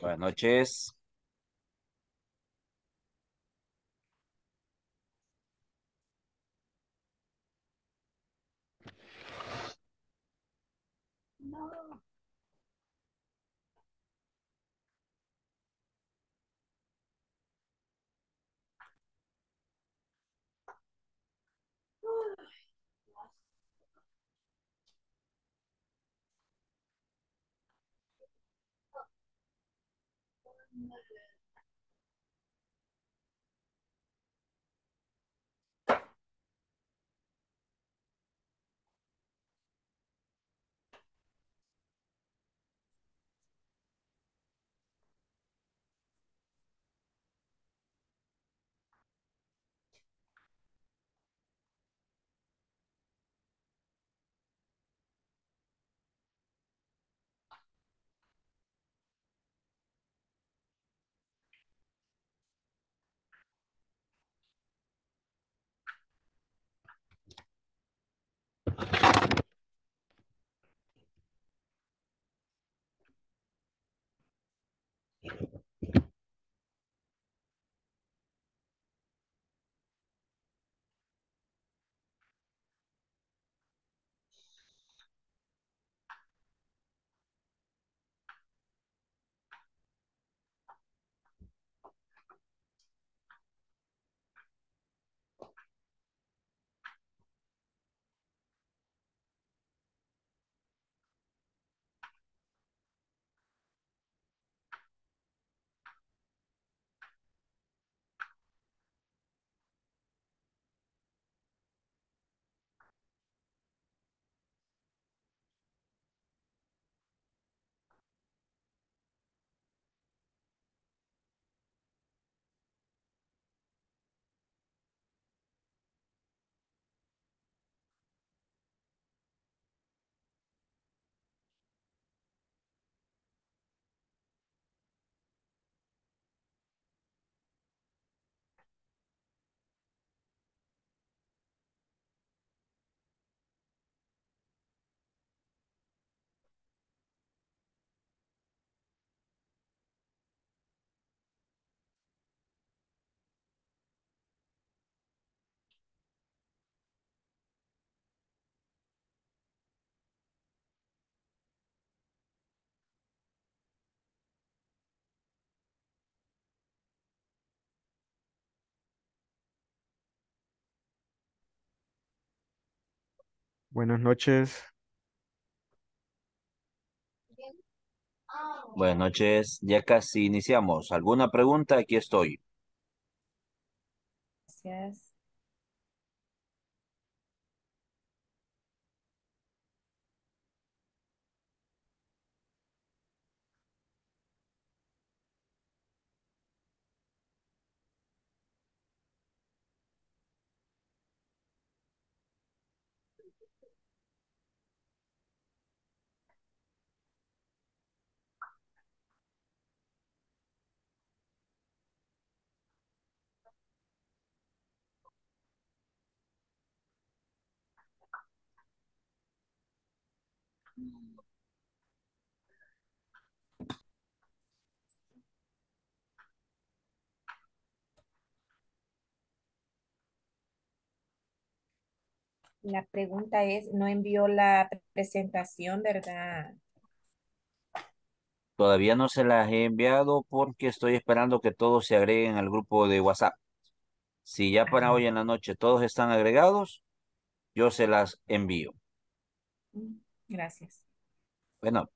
Buenas noches. Mm-hmm. Buenas noches. Buenas noches, ya casi iniciamos. ¿Alguna pregunta? Aquí estoy. Gracias. La pregunta es, no envió la presentación, ¿verdad? Todavía no se las he enviado porque estoy esperando que todos se agreguen al grupo de WhatsApp. Si ya para hoy en la noche todos están agregados, yo se las envío. Mm. Gracias. Bueno,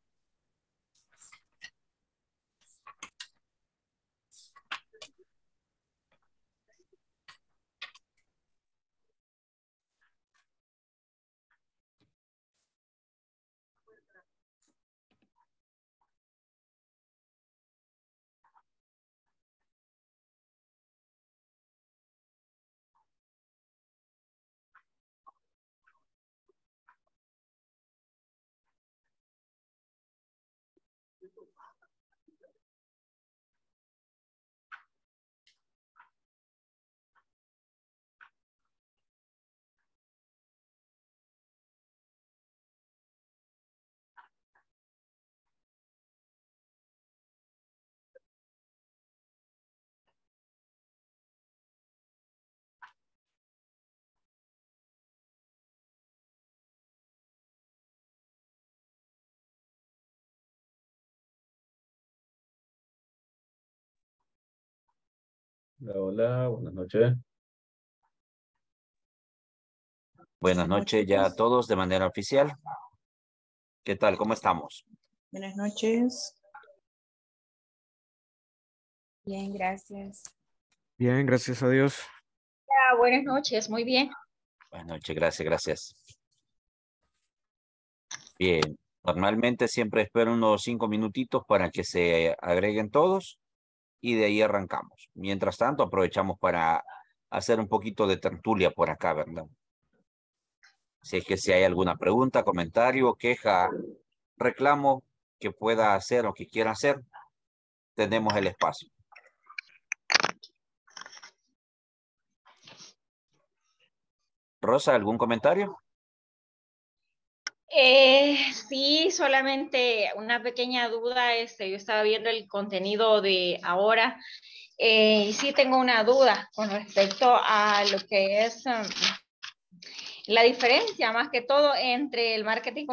Hola, buenas noches. Buenas noches ya a todos de manera oficial. ¿Qué tal? ¿Cómo estamos? Buenas noches. Bien, gracias. Bien, gracias a Dios. buenas noches, muy bien. Buenas noches, gracias, gracias. Bien, normalmente siempre espero unos cinco minutitos para que se agreguen todos y de ahí arrancamos. Mientras tanto, aprovechamos para hacer un poquito de tertulia por acá, ¿verdad? Si es que si hay alguna pregunta, comentario, queja, reclamo que pueda hacer o que quiera hacer, tenemos el espacio. Rosa, ¿algún comentario? Eh, sí, solamente una pequeña duda. Este, yo estaba viendo el contenido de ahora eh, y sí tengo una duda con respecto a lo que es um, la diferencia, más que todo, entre el marketing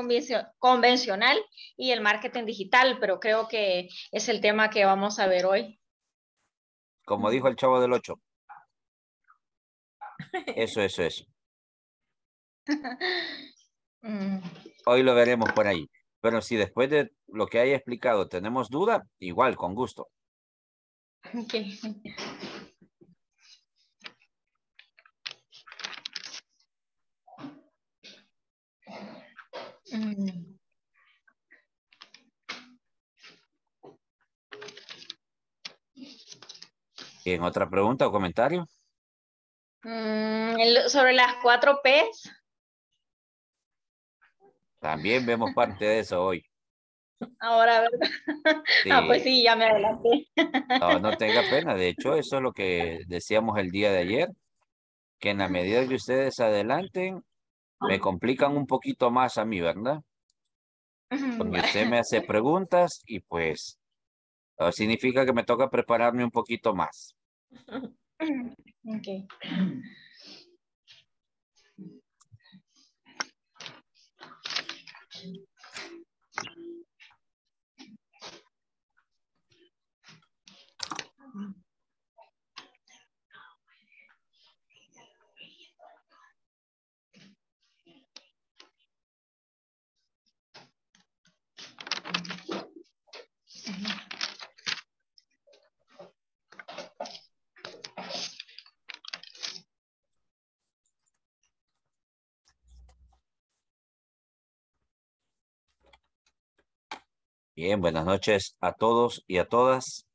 convencional y el marketing digital, pero creo que es el tema que vamos a ver hoy. Como dijo el chavo del 8. Eso, eso, eso. Mm. Hoy lo veremos por ahí. Pero si después de lo que haya explicado tenemos duda, igual, con gusto. Okay. Mm. ¿En otra pregunta o comentario? Mm, sobre las cuatro P's. También vemos parte de eso hoy. Ahora, ¿verdad? Ah, pues sí, ya me adelanté. No, no tenga pena. De hecho, eso es lo que decíamos el día de ayer, que en la medida que ustedes adelanten, me complican un poquito más a mí, ¿verdad? Porque usted me hace preguntas y pues ah, significa que me toca prepararme un poquito más. Okay. Bien, buenas noches a todos y a todas.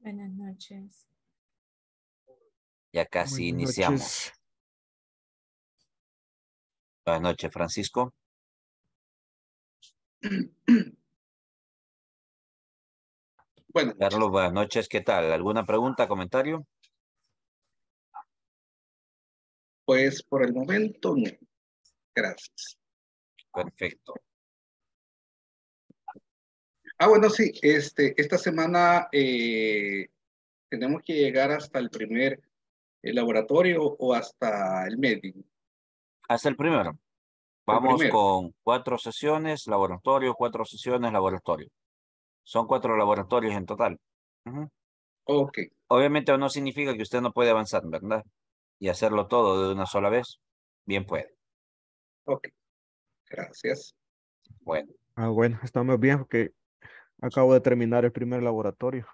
Buenas noches. Ya casi iniciamos. Buenas noches, Francisco. Bueno. Carlos, buenas noches. ¿Qué tal? ¿Alguna pregunta, comentario? Pues por el momento no. Gracias. Perfecto. Ah, bueno, sí, este, esta semana eh, tenemos que llegar hasta el primer eh, laboratorio o hasta el medio. Hasta el primero. Vamos con cuatro sesiones, laboratorio, cuatro sesiones, laboratorio. Son cuatro laboratorios en total. Okay. Ok. Obviamente no significa que usted no puede avanzar, ¿verdad? Y hacerlo todo de una sola vez. Bien puede. Ok. Gracias. Bueno. Ah, bueno, estamos bien porque Acabo de terminar el primer laboratorio.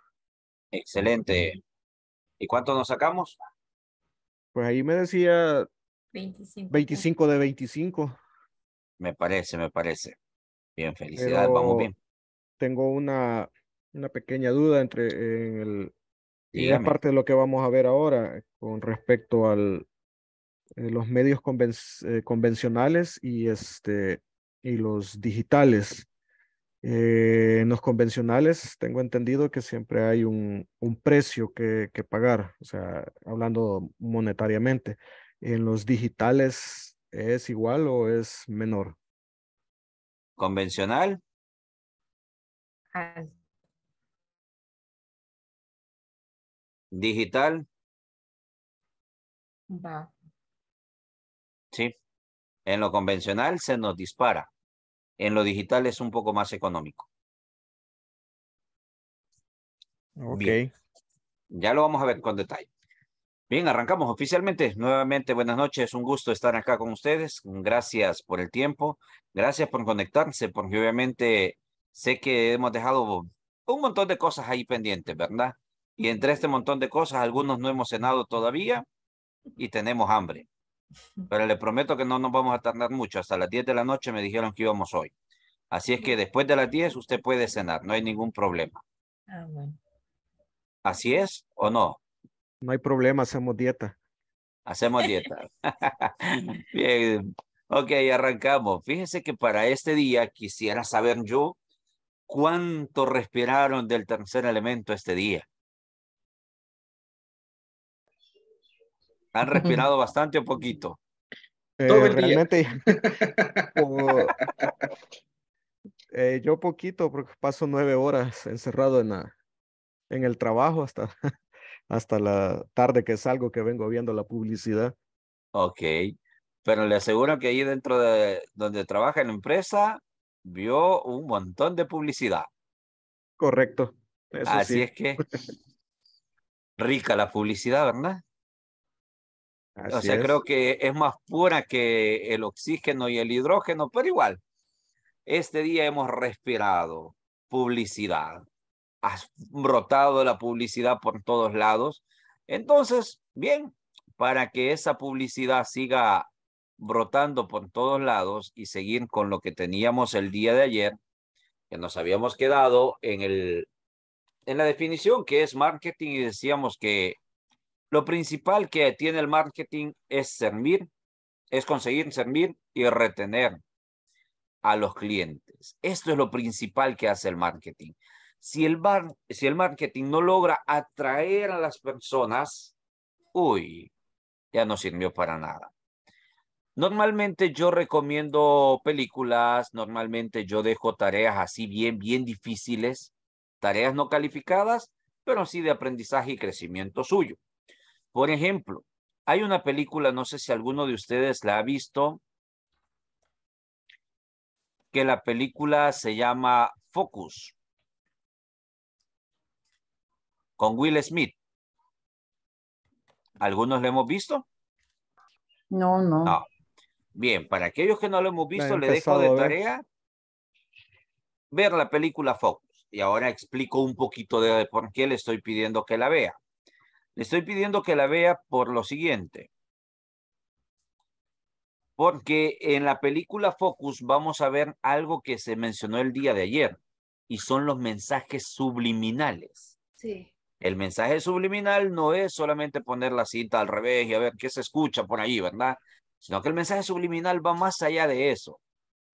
Excelente. ¿Y cuánto nos sacamos? Pues ahí me decía 25, 25 de 25. Me parece, me parece. Bien, felicidades, vamos bien. Tengo una, una pequeña duda entre en el y es parte de lo que vamos a ver ahora con respecto al eh, los medios eh, convencionales y este y los digitales. Eh, en los convencionales tengo entendido que siempre hay un, un precio que, que, pagar, o sea, hablando monetariamente. ¿En los digitales es igual o es menor? ¿Convencional? ¿Digital? Sí. En lo convencional se nos dispara en lo digital es un poco más económico. Ok. Ya lo vamos a ver con detalle. Bien, arrancamos oficialmente. Nuevamente, buenas noches. Un gusto estar acá con ustedes. Gracias por el tiempo. Gracias por conectarse, porque obviamente sé que hemos dejado un montón de cosas ahí pendientes, ¿verdad? Y entre este montón de cosas, algunos no hemos cenado todavía y tenemos hambre. Pero le prometo que no nos vamos a tardar mucho. Hasta las 10 de la noche me dijeron que íbamos hoy. Así es que después de las 10 usted puede cenar, no hay ningún problema. Ah, ¿Así es o no? No hay problema, hacemos dieta. Hacemos dieta. Bien. Ok, arrancamos. Fíjese que para este día quisiera saber yo cuánto respiraron del tercer elemento este día. ¿Han respirado bastante o poquito? Eh, realmente, eh, yo poquito, porque paso nueve horas encerrado en, el trabajo hasta, hasta la tarde que salgo, que vengo viendo la publicidad. Ok, pero le aseguro que ahí dentro de donde trabaja en la empresa, vio un montón de publicidad. Correcto. Así es que rica la publicidad, ¿verdad? o sea, creo que es más pura que el oxígeno y el hidrógeno, pero igual, este día hemos respirado publicidad, ha brotado la publicidad por todos lados. Entonces, bien, para que esa publicidad siga brotando por todos lados y seguir con lo que teníamos el día de ayer, que nos habíamos quedado en, el, en la definición que es marketing y decíamos que lo principal que tiene el marketing es servir, es conseguir servir y retener a los clientes. Esto es lo principal que hace el marketing. Si el, si el marketing no logra atraer a las personas, uy, ya no sirvió para nada. Normalmente yo recomiendo películas, normalmente yo dejo tareas así bien, bien difíciles, tareas no calificadas, pero sí de aprendizaje y crecimiento suyo. Por ejemplo, hay una película, no sé si alguno de ustedes la ha visto, que la película se llama Focus, con Will Smith. ¿Algunos la hemos visto? No, no. Bien, para aquellos que no lo hemos visto, le dejo de tarea ver la película Focus. Y ahora explico un poquito de por qué le estoy pidiendo que la vea estoy pidiendo que la vea por lo siguiente. Porque en la película Focus vamos a ver algo que se mencionó el día de ayer y son los mensajes subliminales. Sí. El mensaje subliminal no es solamente poner la cinta al revés y a ver qué se escucha por ahí, ¿verdad? Sino que el mensaje subliminal va más allá de eso.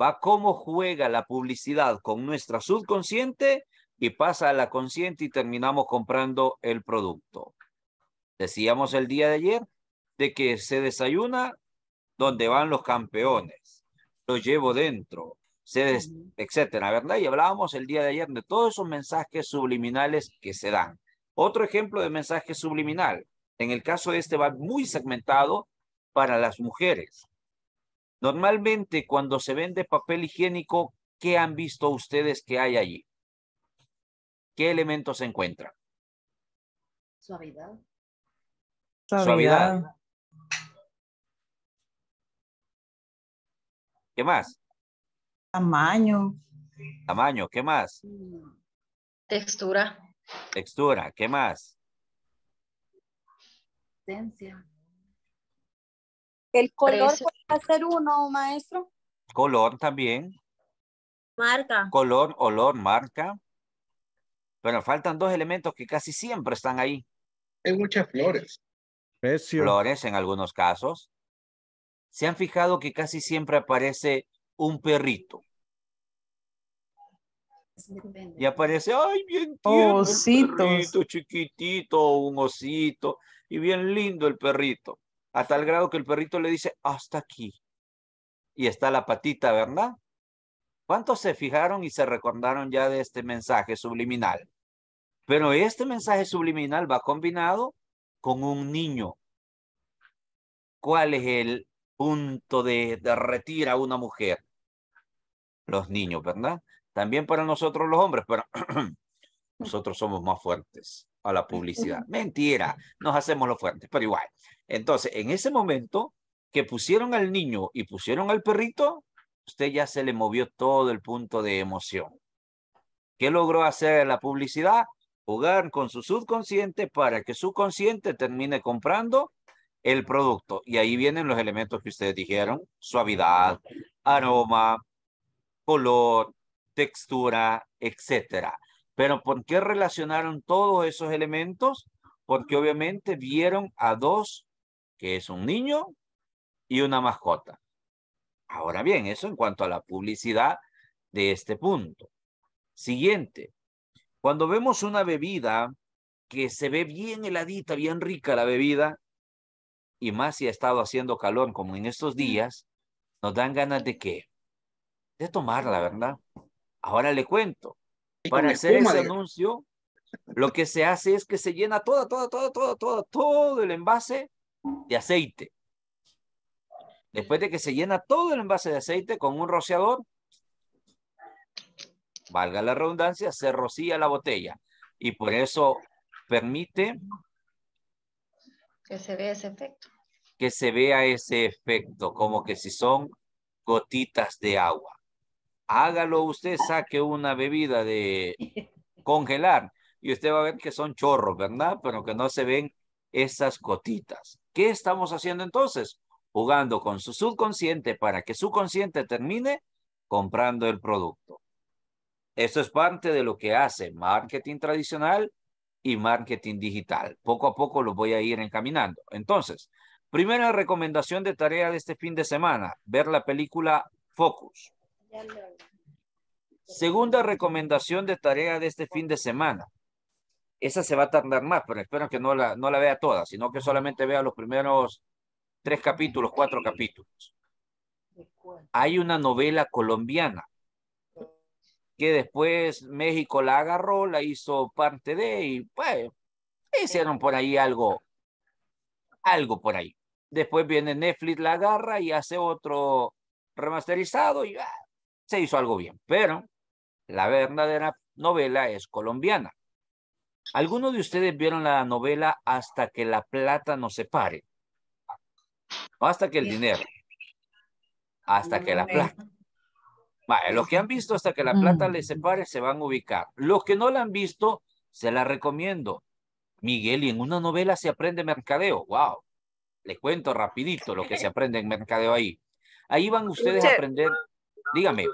Va cómo juega la publicidad con nuestra subconsciente y pasa a la consciente y terminamos comprando el producto. Decíamos el día de ayer de que se desayuna donde van los campeones. lo llevo dentro, se etcétera, ¿verdad? Y hablábamos el día de ayer de todos esos mensajes subliminales que se dan. Otro ejemplo de mensaje subliminal, en el caso de este va muy segmentado para las mujeres. Normalmente cuando se vende papel higiénico, ¿qué han visto ustedes que hay allí? ¿Qué elementos se encuentran? Suavidad. Suavidad. ¿Qué más? Tamaño. Tamaño, ¿qué más? Textura. Textura, ¿qué más? Esencia. El color puede ser uno, maestro. Color también. Marca. Color, olor, marca. Pero faltan dos elementos que casi siempre están ahí. Hay muchas flores flores en algunos casos. Se han fijado que casi siempre aparece un perrito. Y aparece, ay, bien tierno, perrito, chiquitito, un osito, y bien lindo el perrito. A tal grado que el perrito le dice, hasta aquí. Y está la patita, ¿verdad? ¿Cuántos se fijaron y se recordaron ya de este mensaje subliminal? Pero este mensaje subliminal va combinado con un niño? ¿Cuál es el punto de, de retira a una mujer? Los niños, ¿verdad? También para nosotros los hombres, pero nosotros somos más fuertes a la publicidad. Mentira, nos hacemos los fuertes, pero igual. Entonces, en ese momento que pusieron al niño y pusieron al perrito, usted ya se le movió todo el punto de emoción. ¿Qué logró hacer la publicidad? jugar con su subconsciente para que su consciente termine comprando el producto. Y ahí vienen los elementos que ustedes dijeron, suavidad, aroma, color, textura, etcétera. Pero ¿por qué relacionaron todos esos elementos? Porque obviamente vieron a dos, que es un niño y una mascota. Ahora bien, eso en cuanto a la publicidad de este punto. Siguiente, cuando vemos una bebida que se ve bien heladita, bien rica la bebida, y más si ha estado haciendo calor como en estos días, nos dan ganas de qué? De tomarla, ¿verdad? Ahora le cuento. Para hacer ese anuncio, lo que se hace es que se llena toda, toda, todo, todo, todo el envase de aceite. Después de que se llena todo el envase de aceite con un rociador, valga la redundancia, se rocía la botella. Y por eso permite... Que se vea ese efecto. Que se vea ese efecto, como que si son gotitas de agua. Hágalo usted, saque una bebida de congelar y usted va a ver que son chorros, ¿verdad? Pero que no se ven esas gotitas. ¿Qué estamos haciendo entonces? Jugando con su subconsciente para que su consciente termine comprando el producto. Esto es parte de lo que hace marketing tradicional y marketing digital. Poco a poco los voy a ir encaminando. Entonces, primera recomendación de tarea de este fin de semana, ver la película Focus. Segunda recomendación de tarea de este fin de semana. Esa se va a tardar más, pero espero que no la, no la vea toda, sino que solamente vea los primeros tres capítulos, cuatro capítulos. Hay una novela colombiana que después México la agarró, la hizo parte de, y pues hicieron por ahí algo, algo por ahí. Después viene Netflix, la agarra y hace otro remasterizado y ah, se hizo algo bien. Pero la verdadera novela es colombiana. ¿Algunos de ustedes vieron la novela Hasta que la plata no se pare? hasta que el dinero. Hasta que la plata los que han visto hasta que la plata les separe se van a ubicar. Los que no la han visto, se la recomiendo. Miguel, y en una novela se aprende mercadeo. ¡Wow! Les cuento rapidito lo que se aprende en mercadeo ahí. Ahí van ustedes a aprender. Dígame.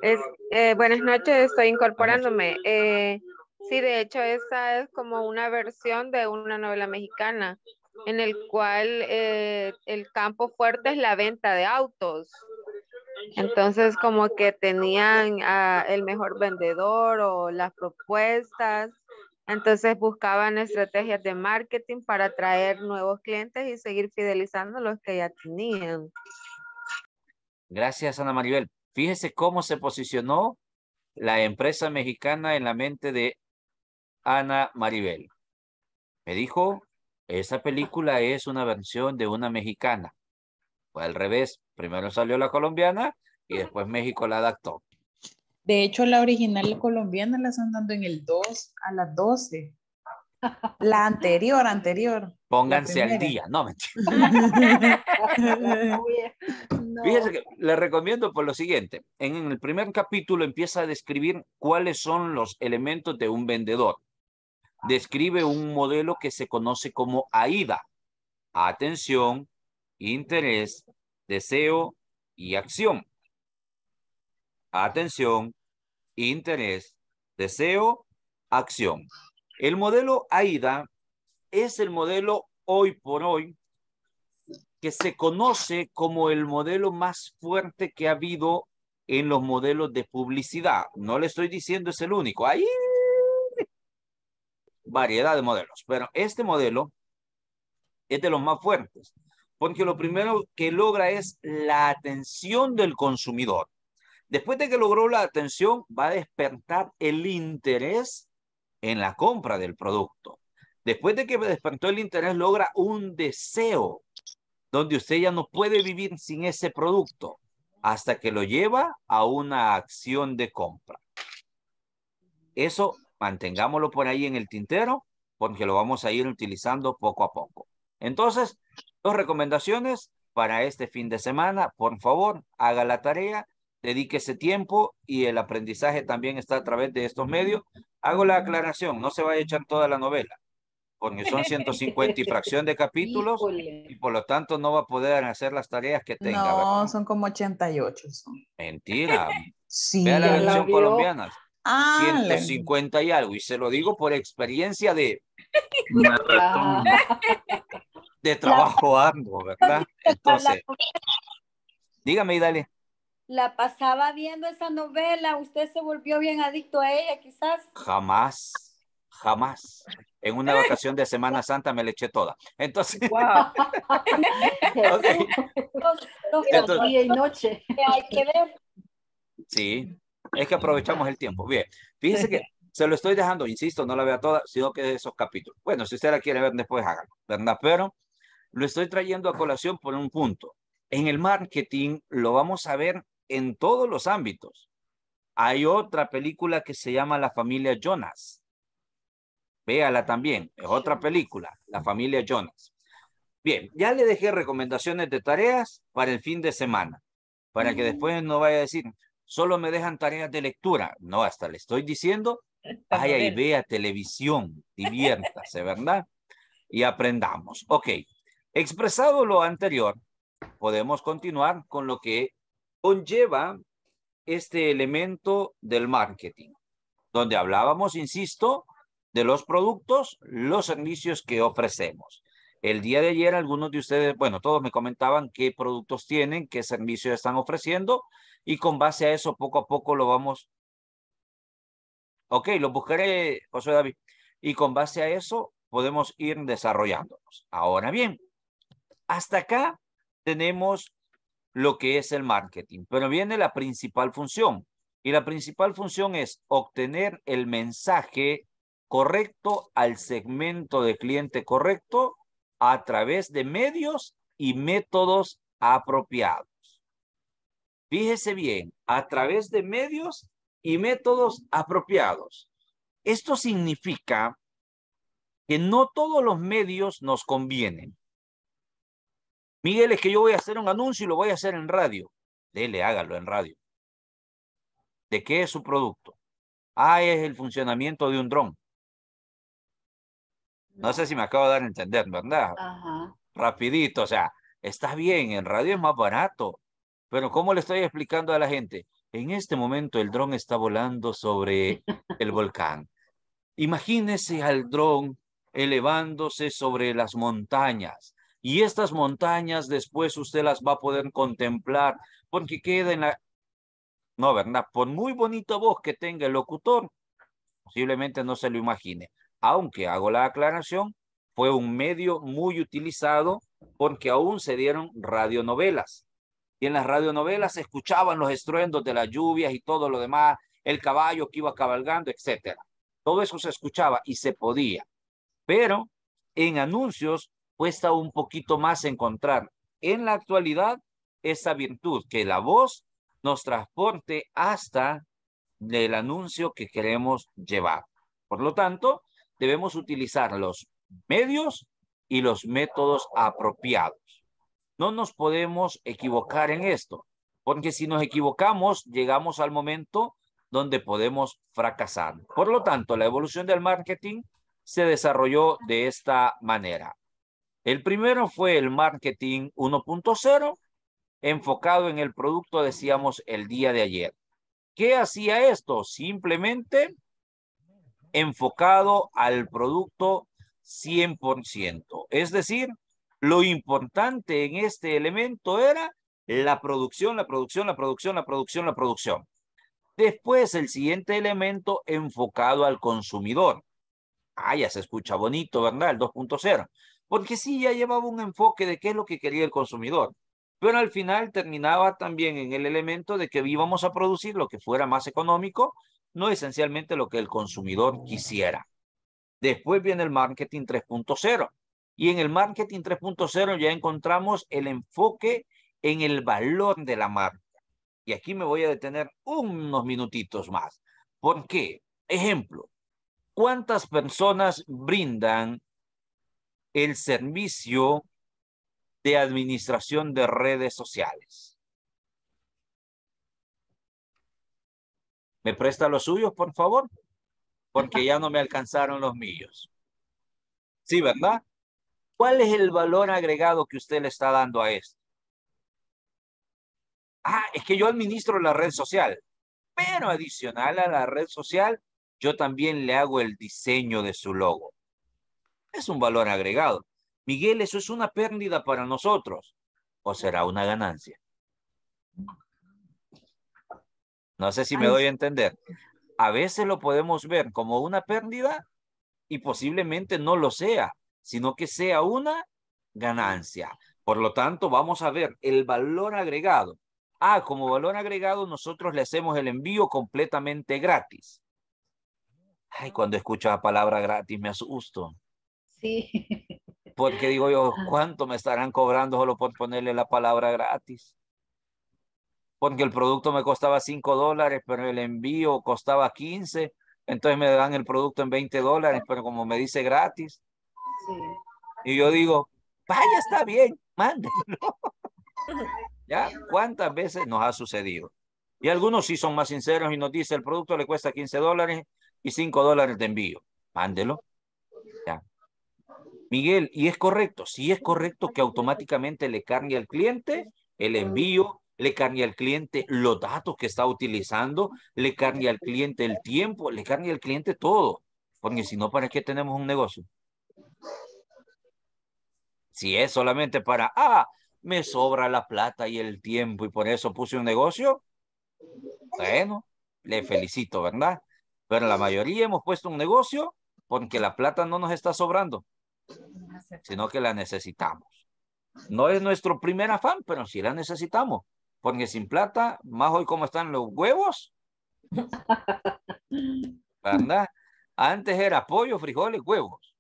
Eh, buenas noches, estoy incorporándome. Eh, sí, de hecho, esa es como una versión de una novela mexicana en el cual eh, el campo fuerte es la venta de autos. Entonces como que tenían el mejor vendedor o las propuestas. Entonces buscaban estrategias de marketing para atraer nuevos clientes y seguir fidelizando los que ya tenían. Gracias, Ana Maribel. Fíjese cómo se posicionó la empresa mexicana en la mente de Ana Maribel. Me dijo, esa película es una versión de una mexicana. Pues al revés. Primero salió la colombiana y después México la adaptó. De hecho, la original colombiana la están dando en el 2 a las 12. La anterior, anterior. Pónganse al día, no mentira. Fíjense que les recomiendo por lo siguiente. En el primer capítulo empieza a describir cuáles son los elementos de un vendedor. Describe un modelo que se conoce como AIDA. Atención, interés, deseo y acción. Atención, interés, deseo, acción. El modelo AIDA es el modelo hoy por hoy que se conoce como el modelo más fuerte que ha habido en los modelos de publicidad. No le estoy diciendo es el único. Hay variedad de modelos, pero este modelo es de los más fuertes porque lo primero que logra es la atención del consumidor. Después de que logró la atención, va a despertar el interés en la compra del producto. Después de que despertó el interés, logra un deseo donde usted ya no puede vivir sin ese producto hasta que lo lleva a una acción de compra. Eso mantengámoslo por ahí en el tintero porque lo vamos a ir utilizando poco a poco. Entonces, Dos recomendaciones para este fin de semana. Por favor, haga la tarea, dedique ese tiempo y el aprendizaje también está a través de estos medios. Hago la aclaración, no se va a echar toda la novela, porque son 150 y fracción de capítulos y por lo tanto no va a poder hacer las tareas que tenga. No, son como 88. Son. Mentira. Vea la versión colombiana. 150 y algo, y se lo digo por experiencia de... de trabajo arduo, ¿verdad? Entonces, dígame, Idalia. La pasaba viendo esa novela, usted se volvió bien adicto a ella, quizás. Jamás, jamás. En una vacación de Semana Santa me le eché toda. Entonces. Wow. día y noche. Hay que ver. Sí, es que aprovechamos el tiempo. Bien, Fíjese que se lo estoy dejando, insisto, no la vea toda, sino que esos capítulos. Bueno, si usted la quiere ver después, hágalo, ¿verdad? Pero lo estoy trayendo a colación por un punto. En el marketing lo vamos a ver en todos los ámbitos. Hay otra película que se llama La familia Jonas. Véala también, es otra película, La familia Jonas. Bien, ya le dejé recomendaciones de tareas para el fin de semana, para que después no vaya a decir, solo me dejan tareas de lectura. No, hasta le estoy diciendo, vaya y vea televisión, diviértase, ¿verdad? Y aprendamos. Ok, Expresado lo anterior, podemos continuar con lo que conlleva este elemento del marketing, donde hablábamos, insisto, de los productos, los servicios que ofrecemos. El día de ayer algunos de ustedes, bueno, todos me comentaban qué productos tienen, qué servicios están ofreciendo y con base a eso poco a poco lo vamos. Ok, lo buscaré, José David. Y con base a eso podemos ir desarrollándonos. Ahora bien, hasta acá tenemos lo que es el marketing, pero viene la principal función. Y la principal función es obtener el mensaje correcto al segmento de cliente correcto a través de medios y métodos apropiados. Fíjese bien, a través de medios y métodos apropiados. Esto significa que no todos los medios nos convienen. Miguel, es que yo voy a hacer un anuncio y lo voy a hacer en radio. Dele, hágalo en radio. ¿De qué es su producto? Ah, es el funcionamiento de un dron. No sé si me acabo de dar a entender, ¿verdad? Rapidito, o sea, está bien, en radio es más barato. Pero ¿cómo le estoy explicando a la gente? En este momento el dron está volando sobre el volcán. Imagínese al dron elevándose sobre las montañas. Y estas montañas después usted las va a poder contemplar porque queda en la... No, ¿verdad? Por muy bonita voz que tenga el locutor, posiblemente no se lo imagine. Aunque hago la aclaración, fue un medio muy utilizado porque aún se dieron radionovelas. Y en las radionovelas se escuchaban los estruendos de las lluvias y todo lo demás, el caballo que iba cabalgando, etcétera. Todo eso se escuchaba y se podía. Pero en anuncios cuesta un poquito más encontrar en la actualidad esa virtud, que la voz nos transporte hasta el anuncio que queremos llevar. Por lo tanto, debemos utilizar los medios y los métodos apropiados. No nos podemos equivocar en esto, porque si nos equivocamos, llegamos al momento donde podemos fracasar. Por lo tanto, la evolución del marketing se desarrolló de esta manera. El primero fue el marketing 1.0, enfocado en el producto, decíamos, el día de ayer. ¿Qué hacía esto? Simplemente enfocado al producto 100%. Es decir, lo importante en este elemento era la producción, la producción, la producción, la producción, la producción. Después, el siguiente elemento enfocado al consumidor. Ah, ya se escucha bonito, ¿verdad? El 2.0 porque sí ya llevaba un enfoque de qué es lo que quería el consumidor, pero al final terminaba también en el elemento de que íbamos a producir lo que fuera más económico, no esencialmente lo que el consumidor quisiera. Después viene el marketing 3.0 y en el marketing 3.0 ya encontramos el enfoque en el valor de la marca. Y aquí me voy a detener unos minutitos más. ¿Por qué? Ejemplo, ¿cuántas personas brindan el servicio de administración de redes sociales. ¿Me presta los suyos, por favor? Porque ya no me alcanzaron los míos. Sí, ¿verdad? ¿Cuál es el valor agregado que usted le está dando a esto? Ah, es que yo administro la red social, pero adicional a la red social, yo también le hago el diseño de su logo es un valor agregado. Miguel, eso es una pérdida para nosotros o será una ganancia. No sé si me doy a entender. A veces lo podemos ver como una pérdida y posiblemente no lo sea, sino que sea una ganancia. Por lo tanto, vamos a ver el valor agregado. Ah, como valor agregado nosotros le hacemos el envío completamente gratis. Ay, cuando escucho la palabra gratis me asusto. Sí. Porque digo yo, ah. ¿cuánto me estarán cobrando solo por ponerle la palabra gratis? Porque el producto me costaba 5 dólares, pero el envío costaba 15. Entonces me dan el producto en 20 dólares, pero como me dice gratis. Y yo digo, vaya, está bien, mándelo. ¿Ya? ¿Cuántas veces nos ha sucedido? Y algunos sí son más sinceros y nos dice el producto le cuesta 15 dólares y 5 dólares de envío. Mándelo. Miguel, y es correcto, si sí es correcto que automáticamente le cargue al cliente el envío, le cargue al cliente los datos que está utilizando, le cargue al cliente el tiempo, le cargue al cliente todo, porque si no, ¿para qué tenemos un negocio? Si es solamente para, ah, me sobra la plata y el tiempo y por eso puse un negocio, bueno, le felicito, ¿verdad? Pero la mayoría hemos puesto un negocio porque la plata no nos está sobrando sino que la necesitamos. No es nuestro primer afán, pero sí la necesitamos, porque sin plata, más hoy como están los huevos, ¿verdad? Antes era pollo, frijoles, huevos.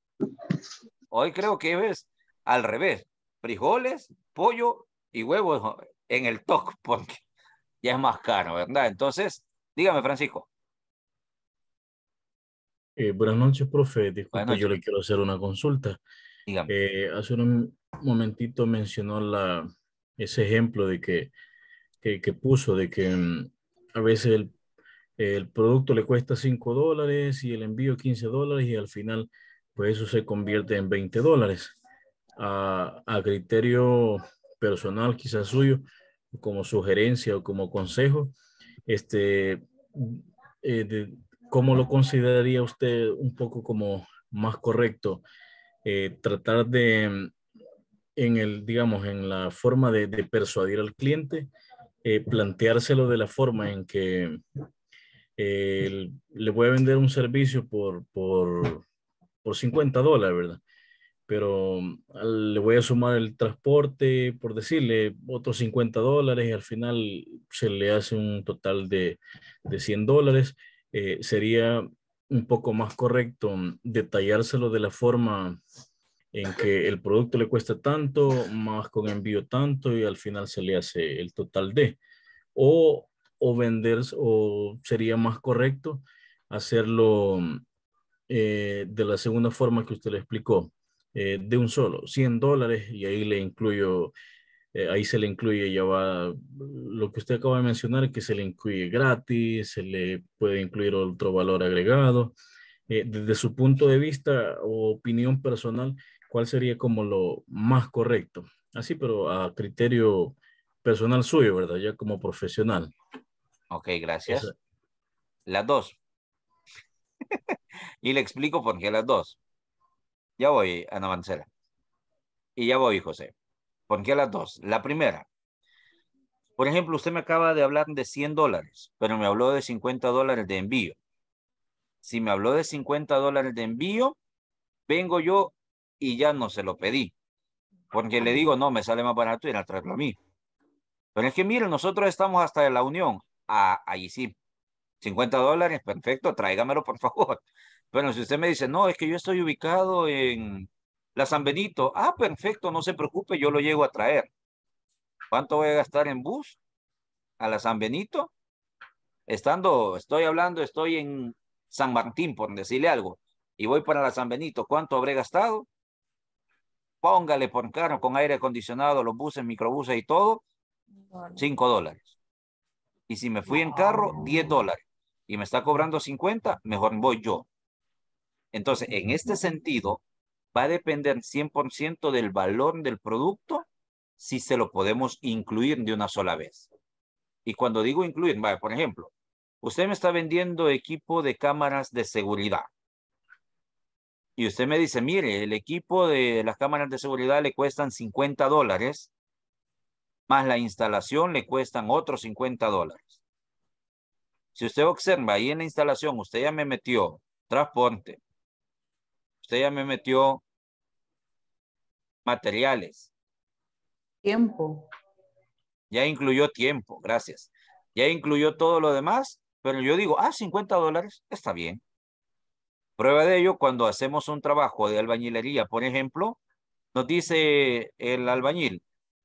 Hoy creo que es al revés, frijoles, pollo y huevos en el TOC, porque ya es más caro, ¿verdad? Entonces, dígame, Francisco. Eh, buenas noches, profe. yo le quiero hacer una consulta. Eh, hace un momentito mencionó la, ese ejemplo de que, que, puso, de que mm, a veces el, producto le cuesta 5 dólares y el envío 15 dólares y al final pues eso se convierte en 20 dólares. A, a criterio personal quizás suyo, como sugerencia o como consejo, este, eh, ¿cómo lo consideraría usted un poco como más correcto? Eh, tratar de, en el, digamos, en la forma de, persuadir al cliente, eh, planteárselo de la forma en que eh, le voy a vender un servicio por, por, 50 dólares, ¿verdad? Pero le voy a sumar el transporte, por decirle, otros 50 dólares y al final se le hace un total de, de 100 dólares. sería un poco más correcto mm, detallárselo de la forma en que el producto le cuesta tanto, más con envío tanto y al final se le hace el total de. O, o vender, o sería más correcto hacerlo mm, eh, de la segunda forma que usted le explicó, eh, de un solo, 100 dólares y ahí le incluyo eh, ahí se le incluye ya va mm, lo que usted acaba de mencionar, que se le incluye gratis, se le puede incluir otro valor agregado. Eh, desde su punto de vista o opinión personal, ¿cuál sería como lo más correcto? Así, pero a criterio personal suyo, ¿verdad? Ya como profesional. Ok, gracias. Las dos. y le explico por qué las dos. Ya voy, Ana avanzar Y ya voy, José. ¿Por qué las dos? La primera, por ejemplo, usted me acaba de hablar de 100 dólares, pero me habló de 50 dólares de envío. Si me habló de 50 dólares de envío, vengo yo y ya no se lo pedí. Porque le digo, no, me sale más barato ir a traerlo a mí. Pero es que miren, nosotros estamos hasta en la unión. Ah, ahí sí. 50 dólares, perfecto, tráigamelo por favor. Pero si usted me dice, no, es que yo estoy ubicado en la San Benito. Ah, perfecto, no se preocupe, yo lo llego a traer. ¿Cuánto voy a gastar en bus a la San Benito? Estando, estoy hablando, estoy en San Martín, por decirle algo, y voy para la San Benito. ¿Cuánto habré gastado? Póngale por carro con aire acondicionado, los buses, microbuses y todo, cinco dólares. Y si me fui en carro, 10 dólares. Y me está cobrando 50, mejor voy yo. Entonces, en este sentido, va a depender 100% del valor del producto si se lo podemos incluir de una sola vez. Y cuando digo incluir, por ejemplo, usted me está vendiendo equipo de cámaras de seguridad. Y usted me dice, mire, el equipo de las cámaras de seguridad le cuestan 50 dólares, más la instalación le cuestan otros 50 dólares. Si usted observa ahí en la instalación, usted ya me metió transporte, Usted ya me metió materiales. Tiempo. Ya incluyó tiempo, gracias. Ya incluyó todo lo demás, pero yo digo, ah, 50 dólares, está bien. Prueba de ello, cuando hacemos un trabajo de albañilería, por ejemplo, nos dice el albañil,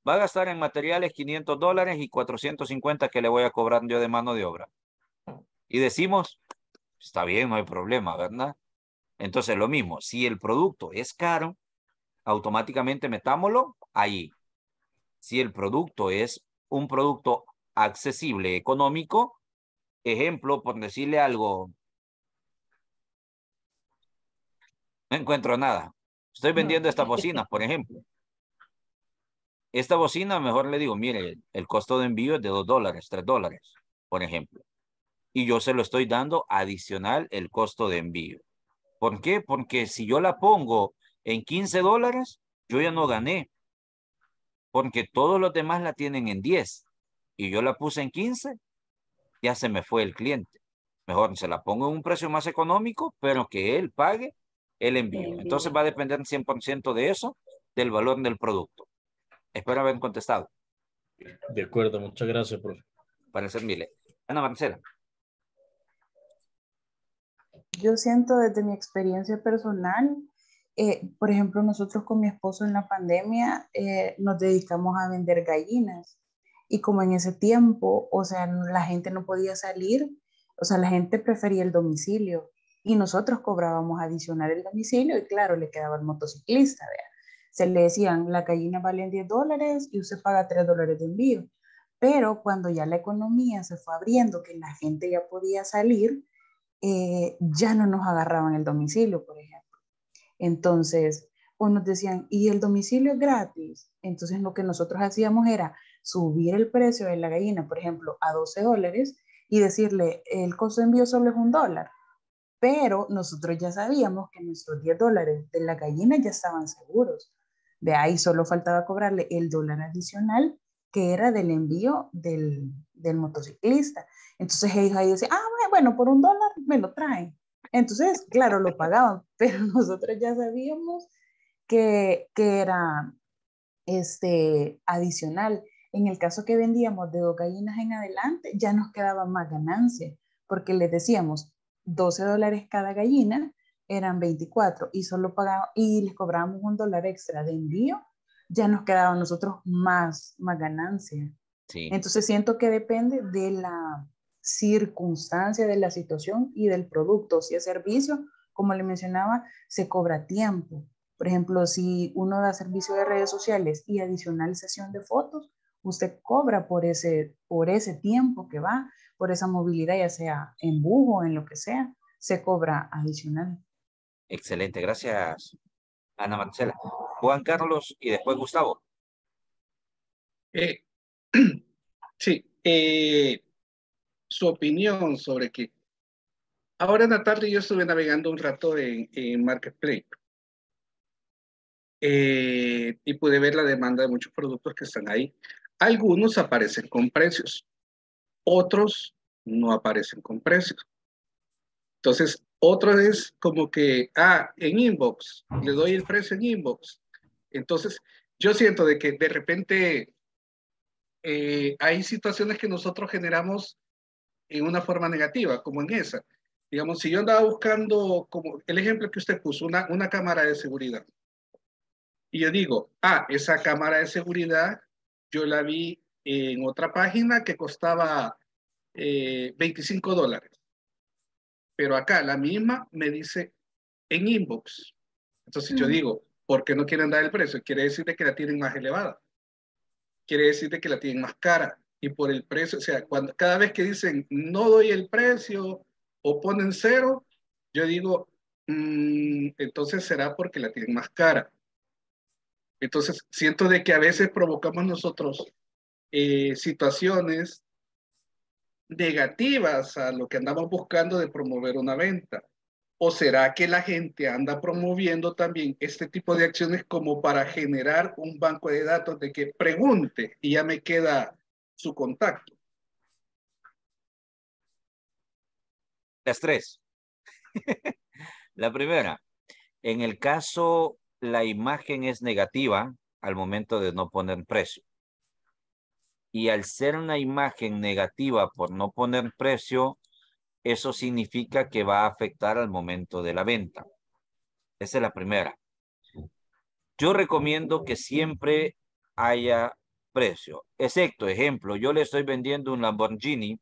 va a gastar en materiales 500 dólares y 450 que le voy a cobrar yo de mano de obra. Y decimos, está bien, no hay problema, ¿verdad? Entonces, lo mismo, si el producto es caro, automáticamente metámoslo ahí. Si el producto es un producto accesible, económico, ejemplo, por decirle algo, no encuentro nada. Estoy vendiendo esta bocina, por ejemplo. Esta bocina, mejor le digo, mire, el costo de envío es de 2 dólares, 3 dólares, por ejemplo. Y yo se lo estoy dando adicional el costo de envío. ¿Por qué? Porque si yo la pongo en 15 dólares, yo ya no gané. Porque todos los demás la tienen en 10. Y yo la puse en 15, ya se me fue el cliente. Mejor se la pongo en un precio más económico, pero que él pague el envío. Entonces va a depender 100% de eso, del valor del producto. Espero haber contestado. De acuerdo, muchas gracias, profe. Para ser mile. Ana Marcela yo siento desde mi experiencia personal, eh, por ejemplo, nosotros con mi esposo en la pandemia eh, nos dedicamos a vender gallinas y como en ese tiempo, o sea, la gente no podía salir, o sea, la gente prefería el domicilio y nosotros cobrábamos adicional el domicilio y claro, le quedaba el motociclista, se le decían, la gallina vale 10 dólares y usted paga 3 dólares de envío. Pero cuando ya la economía se fue abriendo, que la gente ya podía salir, eh, ya no nos agarraban el domicilio, por ejemplo. Entonces, o nos decían, ¿y el domicilio es gratis? Entonces, lo que nosotros hacíamos era subir el precio de la gallina, por ejemplo, a 12 dólares y decirle, el costo de envío solo es un dólar. Pero nosotros ya sabíamos que nuestros 10 dólares de la gallina ya estaban seguros. De ahí solo faltaba cobrarle el dólar adicional que era del envío del, motociclista. Entonces ellos ahí decían, ah, bueno, por un dólar me lo traen. Entonces, claro, lo pagaban, pero nosotros ya sabíamos que, era este, adicional. En el caso que vendíamos de dos gallinas en adelante, ya nos quedaba más ganancia, porque les decíamos 12 dólares cada gallina, eran 24 y solo y les cobrábamos un dólar extra de envío ya nos quedaba a nosotros más, más ganancia. Sí. Entonces siento que depende de la circunstancia, de la situación y del producto. Si es servicio, como le mencionaba, se cobra tiempo. Por ejemplo, si uno da servicio de redes sociales y adicionalización de fotos, usted cobra por ese, por ese tiempo que va, por esa movilidad, ya sea en bujo, en lo que sea, se cobra adicional. Excelente, gracias Ana Marcela. Juan Carlos y después Gustavo. Eh, sí, eh, su opinión sobre qué. ahora en la tarde yo estuve navegando un rato en, Marketplace eh, y pude ver la demanda de muchos productos que están ahí. Algunos aparecen con precios, otros no aparecen con precios. Entonces, otro es como que, ah, en inbox, le doy el precio en inbox entonces, yo siento de que de repente eh, hay situaciones que nosotros generamos en una forma negativa, como en esa. Digamos, si yo andaba buscando, como el ejemplo que usted puso, una, una cámara de seguridad. Y yo digo, ah, esa cámara de seguridad yo la vi en otra página que costaba 25 eh, dólares. Pero acá la misma me dice en inbox. Entonces yo digo, ¿Por qué no quieren dar el precio? Quiere decir que la tienen más elevada. Quiere decir que la tienen más cara. Y por el precio, o sea, cuando, cada vez que dicen no doy el precio o ponen cero, yo digo, mm, entonces será porque la tienen más cara. Entonces, siento de que a veces provocamos nosotros eh, situaciones negativas a lo que andamos buscando de promover una venta. ¿O será que la gente anda promoviendo también este tipo de acciones como para generar un banco de datos de que pregunte y ya me queda su contacto? Las tres. la primera, en el caso la imagen es negativa al momento de no poner precio. Y al ser una imagen negativa por no poner precio, eso significa que va a afectar al momento de la venta. Esa es la primera. Yo recomiendo que siempre haya precio, excepto, ejemplo, yo le estoy vendiendo un Lamborghini,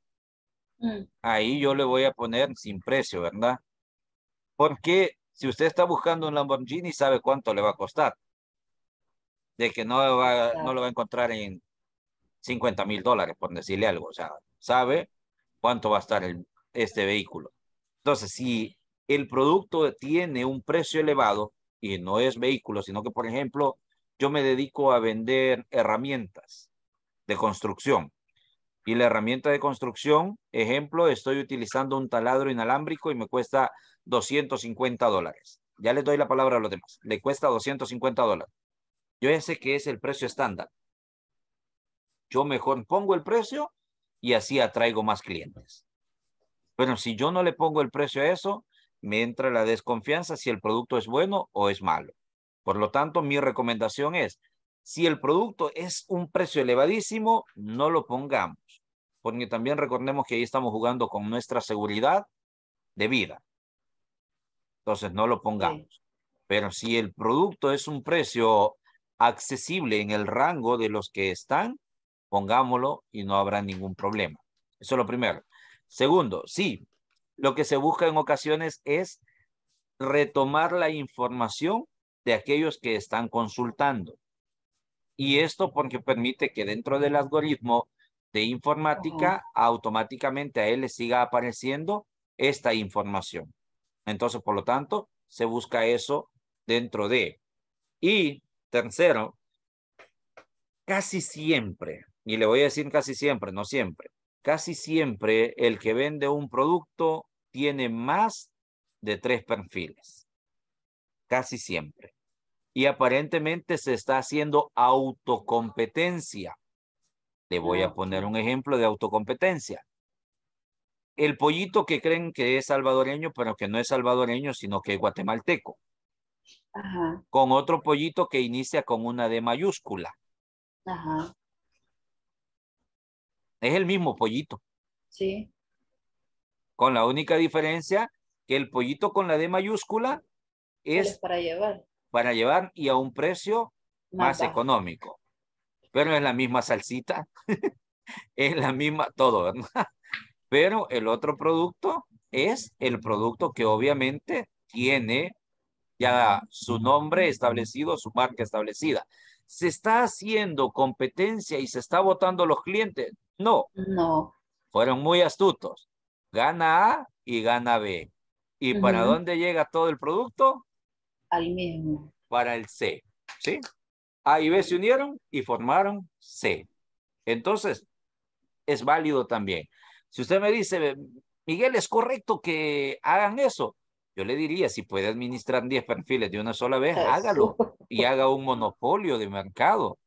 mm. ahí yo le voy a poner sin precio, ¿verdad? Porque si usted está buscando un Lamborghini, sabe cuánto le va a costar. De que no, no lo va a encontrar en 50 mil dólares, por decirle algo. O sea, sabe cuánto va a estar el, este vehículo. Entonces, si el producto tiene un precio elevado y no es vehículo, sino que, por ejemplo, yo me dedico a vender herramientas de construcción. Y la herramienta de construcción, ejemplo, estoy utilizando un taladro inalámbrico y me cuesta 250 dólares. Ya les doy la palabra a los demás. Le cuesta 250 dólares. Yo ya sé que es el precio estándar. Yo mejor pongo el precio y así atraigo más clientes. Pero si yo no le pongo el precio a eso, me entra la desconfianza si el producto es bueno o es malo. Por lo tanto, mi recomendación es, si el producto es un precio elevadísimo, no lo pongamos, porque también recordemos que ahí estamos jugando con nuestra seguridad de vida. Entonces, no lo pongamos. Pero si el producto es un precio accesible en el rango de los que están, pongámoslo y no habrá ningún problema. Eso es lo primero. Segundo, sí, lo que se busca en ocasiones es retomar la información de aquellos que están consultando. Y esto porque permite que dentro del algoritmo de informática automáticamente a él le siga apareciendo esta información. Entonces, por lo tanto, se busca eso dentro de. Y tercero, casi siempre, y le voy a decir casi siempre, no siempre, Casi siempre el que vende un producto tiene más de tres perfiles. Casi siempre. Y aparentemente se está haciendo autocompetencia. Le voy a ah, poner un ejemplo de autocompetencia. El pollito que creen que es salvadoreño, pero que no es salvadoreño, sino que es guatemalteco. Con otro pollito que inicia con una D mayúscula. Ajá. Es el mismo pollito. Sí. Con la única diferencia que el pollito con la D mayúscula es, para llevar. Para llevar y a un precio más, económico. Pero es la misma salsita, es la misma todo, ¿verdad? Pero el otro producto es el producto que obviamente tiene ya su nombre establecido, su marca establecida. ¿Se está haciendo competencia y se está votando los clientes? No. No. Fueron muy astutos. Gana A y gana B. ¿Y para dónde llega todo el producto? Al mismo. Para el C. ¿Sí? A y B se unieron y formaron C. Entonces, es válido también. Si usted me dice, Miguel, ¿es correcto que hagan eso? Yo le diría, si puede administrar 10 perfiles de una sola vez, hágalo y haga un monopolio de mercado.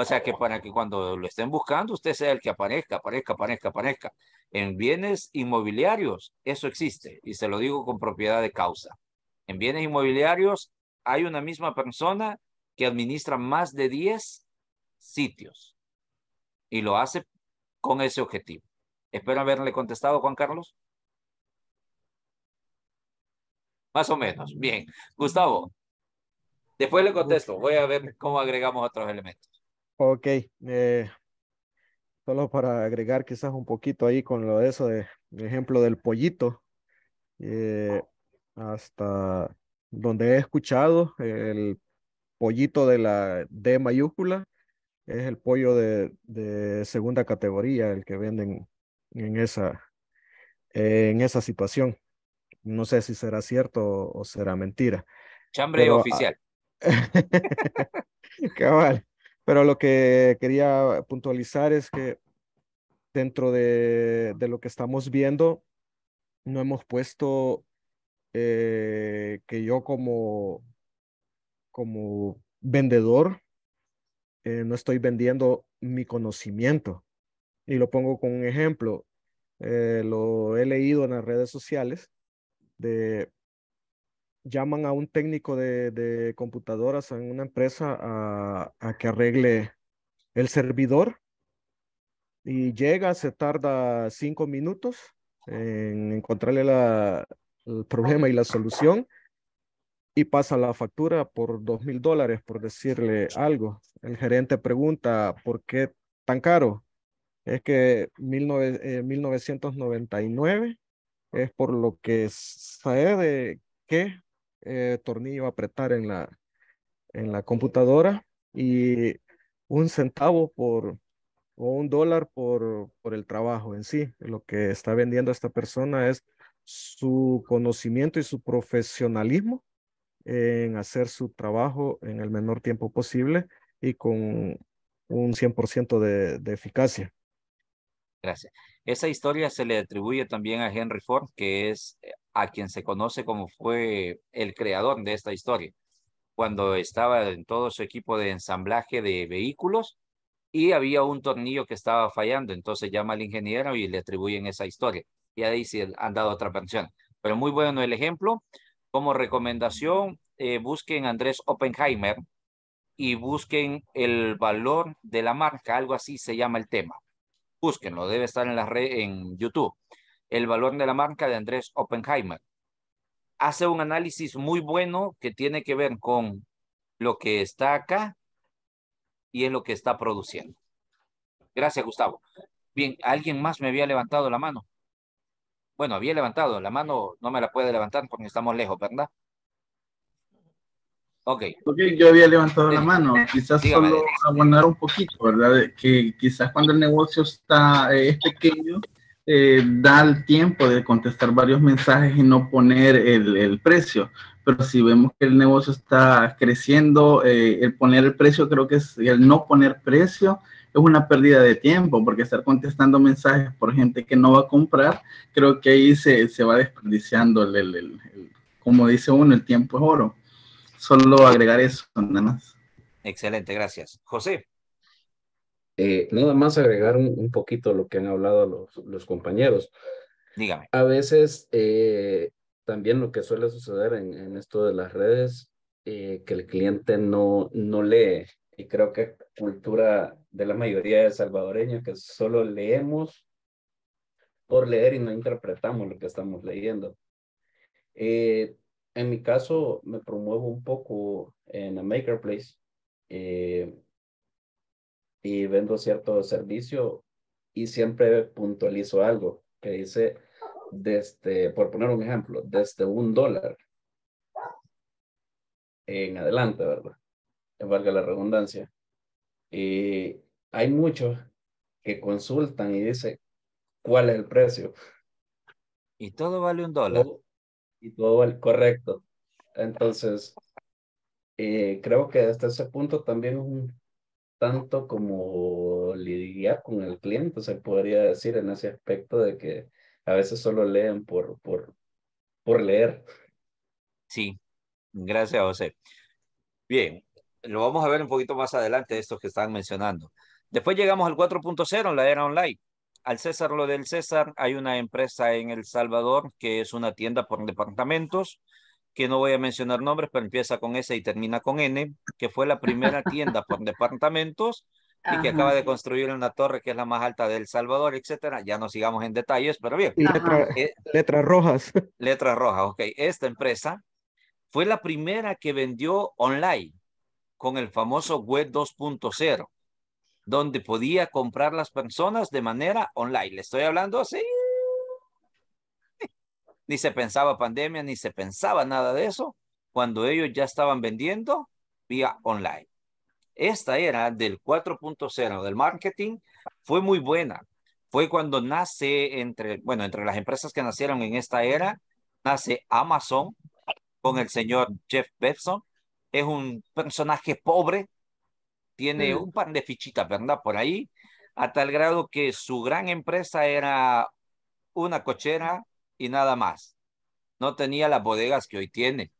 O sea que para que cuando lo estén buscando, usted sea el que aparezca, aparezca, aparezca, aparezca. En bienes inmobiliarios, eso existe, y se lo digo con propiedad de causa. En bienes inmobiliarios hay una misma persona que administra más de 10 sitios y lo hace con ese objetivo. Espero haberle contestado, Juan Carlos. Más o menos. Bien. Gustavo, después le contesto. Voy a ver cómo agregamos otros elementos. Ok, eh, solo para agregar quizás un poquito ahí con lo de eso, de, ejemplo del pollito, eh, hasta donde he escuchado, el pollito de la D mayúscula es el pollo de, segunda categoría, el que venden en esa, en esa situación. No sé si será cierto o, será mentira. Chambre ah, oficial. cabal. Pero lo que quería puntualizar es que dentro de, lo que estamos viendo, no hemos puesto eh, que yo como, como vendedor eh, no estoy vendiendo mi conocimiento. Y lo pongo con un ejemplo. Eh, lo he leído en las redes sociales de llaman a un técnico de, computadoras en una empresa a, que arregle el servidor y llega, se tarda cinco minutos en encontrarle el problema y la solución y pasa la factura por dos mil dólares, por decirle algo. El gerente pregunta, ¿por qué tan caro? Es que mil 1999 eh, es por lo que sabe de qué? Eh, tornillo apretar en la, en la computadora y un centavo por o un dólar por, por el trabajo en sí. Lo que está vendiendo esta persona es su conocimiento y su profesionalismo en hacer su trabajo en el menor tiempo posible y con un 100% de, de eficacia. Gracias. Esa historia se le atribuye también a Henry Ford, que es eh, a quien se conoce como fue el creador de esta historia, cuando estaba en todo su equipo de ensamblaje de vehículos y había un tornillo que estaba fallando, entonces llama al ingeniero y le atribuyen esa historia. Y ahí sí han dado otra versión. Pero muy bueno el ejemplo. Como recomendación, eh, busquen Andrés Oppenheimer y busquen el valor de la marca, algo así se llama el tema. busquenlo, debe estar en, la red, en YouTube. El valor de la marca de Andrés Oppenheimer. Hace un análisis muy bueno que tiene que ver con lo que está acá y es lo que está produciendo. Gracias, Gustavo. Bien, alguien más me había levantado la mano. Bueno, había levantado la mano, no me la puede levantar porque estamos lejos, ¿verdad? Ok. okay yo había levantado la mano, eh, quizás Dígame, solo abonar un poquito, ¿verdad? Que quizás cuando el negocio está, eh, es pequeño, eh, da el tiempo de contestar varios mensajes y no poner el, precio. Pero si vemos que el negocio está creciendo, eh, el poner el precio, creo que es el no poner precio es una pérdida de tiempo, porque estar contestando mensajes por gente que no va a comprar, creo que ahí se, va desperdiciando, como dice uno, el tiempo es oro. Solo agregar eso, nada más. Excelente, gracias. José. Eh, nada más agregar un, poquito lo que han hablado los, los compañeros. Dígame. A veces eh, también lo que suele suceder en, esto de las redes, eh, que el cliente no, no lee. Y creo que cultura de la mayoría de salvadoreños que solo leemos por leer y no interpretamos lo que estamos leyendo. en mi caso, me promuevo un poco en la Makerplace. Eh, y vendo cierto servicio y siempre puntualizo algo que dice, desde, este, por poner un ejemplo, desde un dólar en adelante, ¿verdad? Valga la redundancia. Y hay muchos que consultan y dicen, ¿cuál es el precio? Y todo vale un dólar. y todo vale correcto. Entonces, eh, creo que hasta ese punto también un tanto como lidiar con el cliente, se podría decir en ese aspecto de que a veces solo leen por, por, por leer. Sí, gracias José. Bien, lo vamos a ver un poquito más adelante, estos que están mencionando. Después llegamos al 4.0, la era online. Al César lo del César, hay una empresa en El Salvador que es una tienda por departamentos que no voy a mencionar nombres, pero empieza con S y termina con N, que fue la primera tienda por departamentos y que acaba de construir una torre que es la más alta del Salvador, etcétera. Ya no sigamos en detalles, pero bien. Eh, letras rojas. Letras rojas, ok. Esta empresa fue la primera que vendió online con el famoso web 2.0, donde podía comprar las personas de manera online. Le estoy hablando así ni se pensaba pandemia, ni se pensaba nada de eso, cuando ellos ya estaban vendiendo vía online. Esta era del 4.0 del marketing, fue muy buena. Fue cuando nace entre, bueno, entre las empresas que nacieron en esta era, nace Amazon con el señor Jeff Bezos. Es un personaje pobre, tiene mm. un par de fichitas, ¿verdad? Por ahí, a tal grado que su gran empresa era una cochera y nada más. No tenía las bodegas que hoy tiene.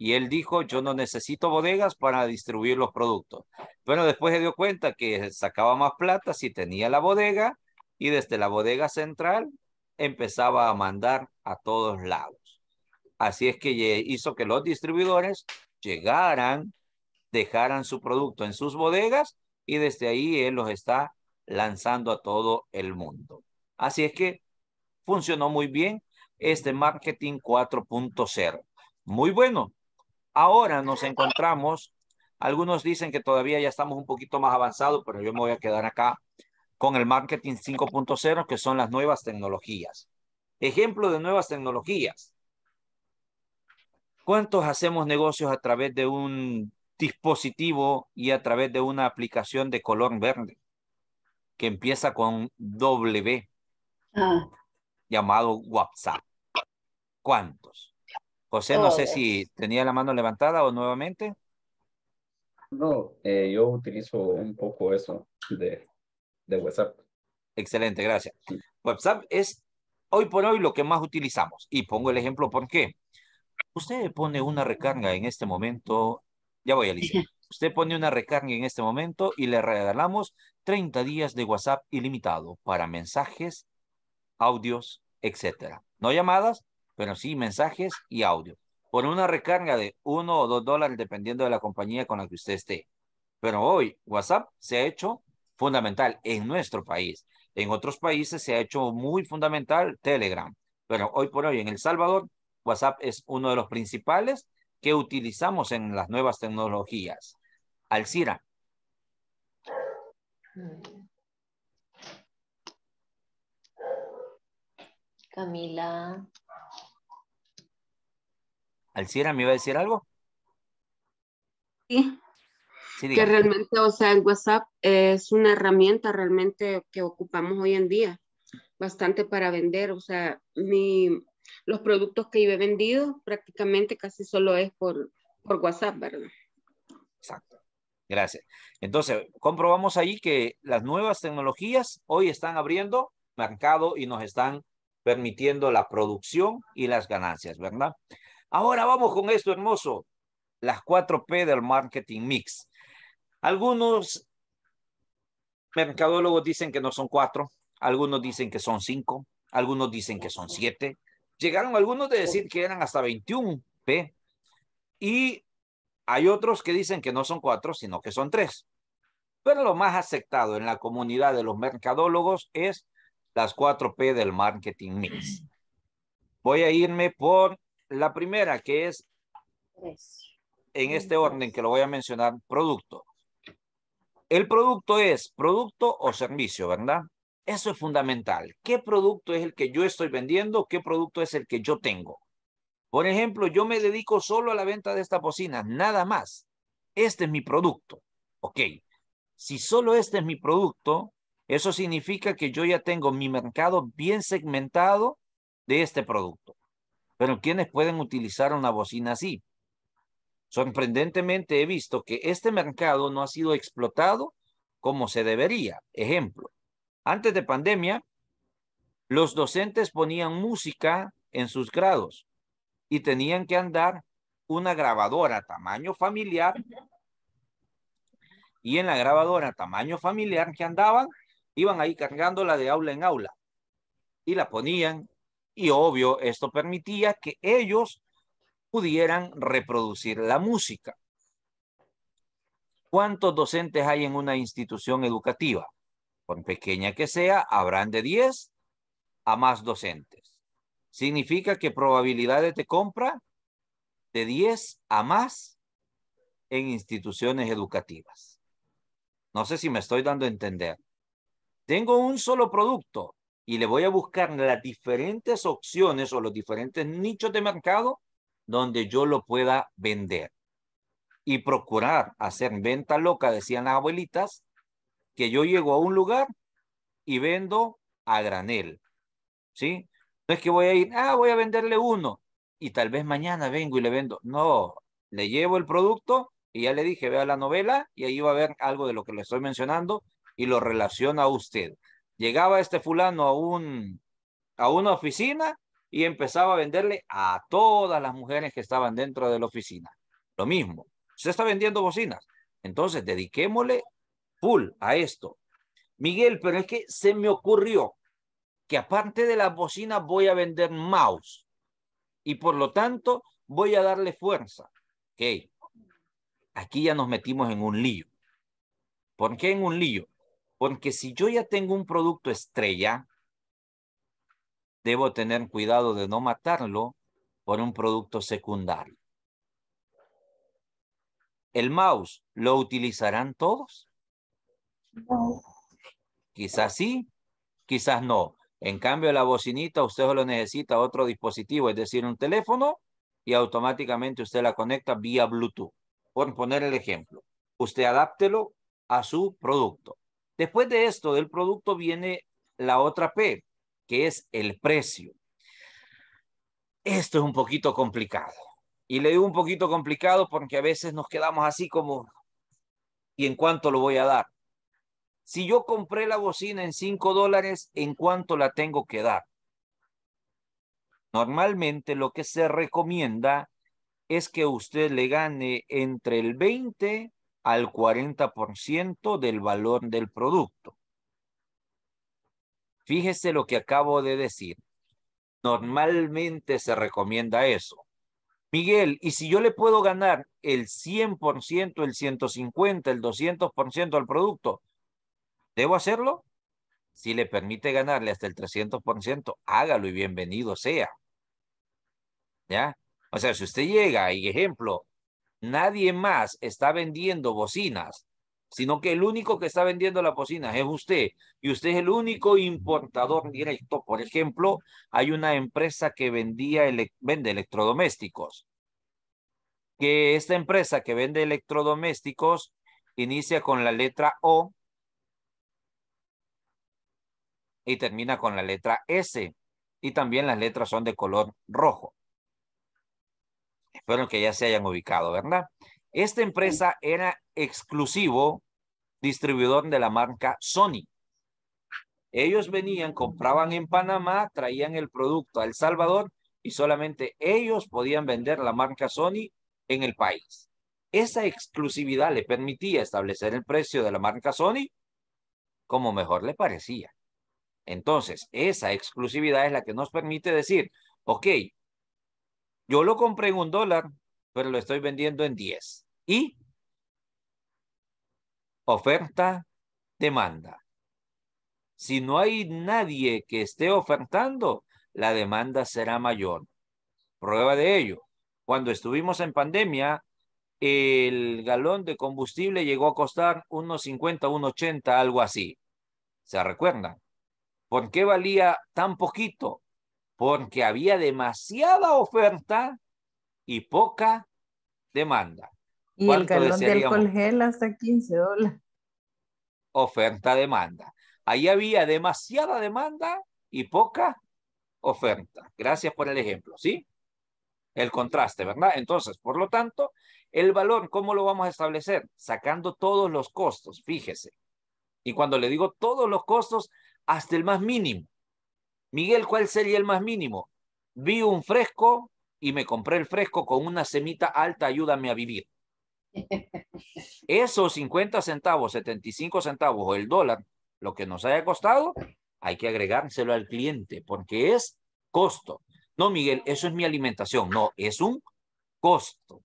Y él dijo, yo no necesito bodegas para distribuir los productos. Pero después se dio cuenta que sacaba más plata si tenía la bodega y desde la bodega central empezaba a mandar a todos lados. Así es que hizo que los distribuidores llegaran, dejaran su producto en sus bodegas y desde ahí él los está lanzando a todo el mundo. Así es que funcionó muy bien este marketing 4.0. Muy bueno. Ahora nos encontramos, algunos dicen que todavía ya estamos un poquito más avanzados, pero yo me voy a quedar acá con el marketing 5.0, que son las nuevas tecnologías. Ejemplo de nuevas tecnologías. ¿Cuántos hacemos negocios a través de un dispositivo y a través de una aplicación de color verde que empieza con W, ah. llamado WhatsApp? ¿Cuántos? José, no sé oh. si tenía la mano levantada o nuevamente. No, eh, yo utilizo un poco eso de, WhatsApp. Excelente, gracias. WhatsApp es hoy por hoy lo que más utilizamos. Y pongo el ejemplo por qué. Usted pone una recarga en este momento, ya voy a Alicia. Usted pone una recarga en este momento y le regalamos 30 días de WhatsApp ilimitado para mensajes, audios, etcétera. No llamadas, pero sí mensajes y audio. Por una recarga de uno o dos dólares dependiendo de la compañía con la que usted esté. Pero hoy WhatsApp se ha hecho fundamental en nuestro país. En otros países se ha hecho muy fundamental Telegram. Pero hoy por hoy en El Salvador, WhatsApp es uno de los principales que utilizamos en las nuevas tecnologías. Alcira. Camila. ¿Alcira me iba a decir algo? Sí. que realmente, o sea, el WhatsApp es una herramienta realmente que ocupamos hoy en día, bastante para vender, o sea, mi, los productos que yo he vendido prácticamente casi solo es por, por WhatsApp, ¿verdad? Exacto. Gracias. Entonces, comprobamos ahí que las nuevas tecnologías hoy están abriendo mercado y nos están permitiendo la producción y las ganancias, ¿verdad? Ahora vamos con esto hermoso, las 4P del marketing mix. Algunos mercadólogos dicen que no son cuatro, algunos dicen que son cinco, algunos dicen que son siete. Llegaron algunos de decir que eran hasta 21P y hay otros que dicen que no son cuatro, sino que son tres. Pero lo más aceptado en la comunidad de los mercadólogos es las 4P del marketing mix. Voy a irme por la primera que es en este orden que lo voy a mencionar, producto. El producto es producto o servicio, ¿verdad? Eso es fundamental. ¿Qué producto es el que yo estoy vendiendo? ¿Qué producto es el que yo tengo? Por ejemplo, yo me dedico solo a la venta de esta bocina, nada más. Este es mi producto. Ok. Si solo este es mi producto, eso significa que yo ya tengo mi mercado bien segmentado de este producto. Pero ¿quiénes pueden utilizar una bocina así? Sorprendentemente he visto que este mercado no ha sido explotado como se debería. Ejemplo, antes de pandemia, los docentes ponían música en sus grados y tenían que andar una grabadora tamaño familiar y en la grabadora tamaño familiar que andaban, iban ahí cargándola de aula en aula y la ponían y obvio, esto permitía que ellos pudieran reproducir la música. ¿Cuántos docentes hay en una institución educativa? Por pequeña que sea, habrán de 10 a más docentes. Significa que probabilidades de compra de 10 a más en instituciones educativas. No sé si me estoy dando a entender. Tengo un solo producto, y le voy a buscar las diferentes opciones o los diferentes nichos de mercado donde yo lo pueda vender. Y procurar hacer venta loca, decían las abuelitas, que yo llego a un lugar y vendo a granel. ¿Sí? No es que voy a ir, ah, voy a venderle uno y tal vez mañana vengo y le vendo. No, le llevo el producto y ya le dije, vea la novela y ahí va a ver algo de lo que le estoy mencionando y lo relaciona a usted. Llegaba este fulano a, un, a una oficina y empezaba a venderle a todas las mujeres que estaban dentro de la oficina. Lo mismo. Se está vendiendo bocinas. Entonces, dediquémosle full a esto. Miguel, pero es que se me ocurrió que aparte de las bocinas voy a vender mouse y por lo tanto voy a darle fuerza. Ok, aquí ya nos metimos en un lío. ¿Por qué en un lío? Porque si yo ya tengo un producto estrella, debo tener cuidado de no matarlo por un producto secundario. ¿El mouse lo utilizarán todos? Quizás sí, quizás no. En cambio, la bocinita usted solo necesita otro dispositivo, es decir, un teléfono, y automáticamente usted la conecta vía Bluetooth. Por poner el ejemplo, usted adáptelo a su producto. Después de esto, del producto viene la otra P, que es el precio. Esto es un poquito complicado. Y le digo un poquito complicado porque a veces nos quedamos así como, ¿y en cuánto lo voy a dar? Si yo compré la bocina en 5 dólares, ¿en cuánto la tengo que dar? Normalmente lo que se recomienda es que usted le gane entre el 20 al 40% del valor del producto. Fíjese lo que acabo de decir. Normalmente se recomienda eso. Miguel, ¿y si yo le puedo ganar el 100%, el 150, el 200% al producto? ¿Debo hacerlo? Si le permite ganarle hasta el 300%, hágalo y bienvenido sea. ¿Ya? O sea, si usted llega y, ejemplo, nadie más está vendiendo bocinas, sino que el único que está vendiendo las bocinas es usted y usted es el único importador directo. Por ejemplo, hay una empresa que vendía vende electrodomésticos. Que esta empresa que vende electrodomésticos inicia con la letra O y termina con la letra S. Y también las letras son de color rojo fueron que ya se hayan ubicado, ¿verdad? Esta empresa era exclusivo distribuidor de la marca Sony. Ellos venían, compraban en Panamá, traían el producto a El Salvador y solamente ellos podían vender la marca Sony en el país. Esa exclusividad le permitía establecer el precio de la marca Sony como mejor le parecía. Entonces, esa exclusividad es la que nos permite decir, ok, yo lo compré en un dólar, pero lo estoy vendiendo en 10. Y oferta, demanda. Si no hay nadie que esté ofertando, la demanda será mayor. Prueba de ello. Cuando estuvimos en pandemia, el galón de combustible llegó a costar unos 50, unos 80, algo así. ¿Se recuerdan? ¿Por qué valía tan poquito? porque había demasiada oferta y poca demanda. Y el galón del congel hasta 15 dólares. Oferta-demanda. Ahí había demasiada demanda y poca oferta. Gracias por el ejemplo, ¿sí? El contraste, ¿verdad? Entonces, por lo tanto, el valor, ¿cómo lo vamos a establecer? Sacando todos los costos, fíjese. Y cuando le digo todos los costos, hasta el más mínimo. Miguel, ¿cuál sería el más mínimo? Vi un fresco y me compré el fresco con una semita alta, ayúdame a vivir. Esos 50 centavos, 75 centavos o el dólar, lo que nos haya costado, hay que agregárselo al cliente porque es costo. No, Miguel, eso es mi alimentación. No, es un costo.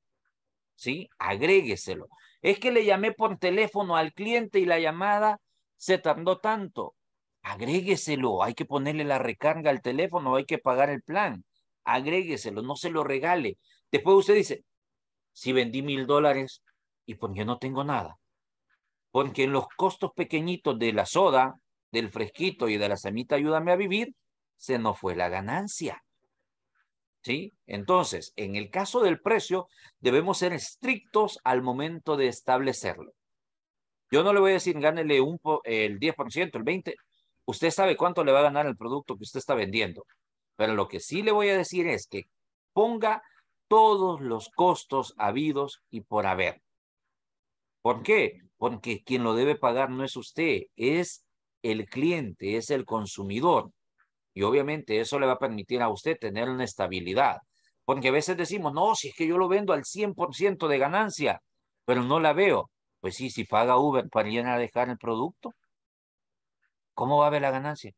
¿Sí? Agrégueselo. Es que le llamé por teléfono al cliente y la llamada se tardó tanto agrégueselo, hay que ponerle la recarga al teléfono, hay que pagar el plan, agrégueselo, no se lo regale. Después usted dice, si vendí mil dólares y pues yo no tengo nada, porque en los costos pequeñitos de la soda, del fresquito y de la semita ayúdame a vivir, se nos fue la ganancia. ¿Sí? Entonces, en el caso del precio, debemos ser estrictos al momento de establecerlo. Yo no le voy a decir gánele el 10%, el 20%, Usted sabe cuánto le va a ganar el producto que usted está vendiendo, pero lo que sí le voy a decir es que ponga todos los costos habidos y por haber. ¿Por qué? Porque quien lo debe pagar no es usted, es el cliente, es el consumidor. Y obviamente eso le va a permitir a usted tener una estabilidad. Porque a veces decimos, no, si es que yo lo vendo al 100% de ganancia, pero no la veo. Pues sí, si paga Uber para ir a dejar el producto, ¿Cómo va a ver la ganancia?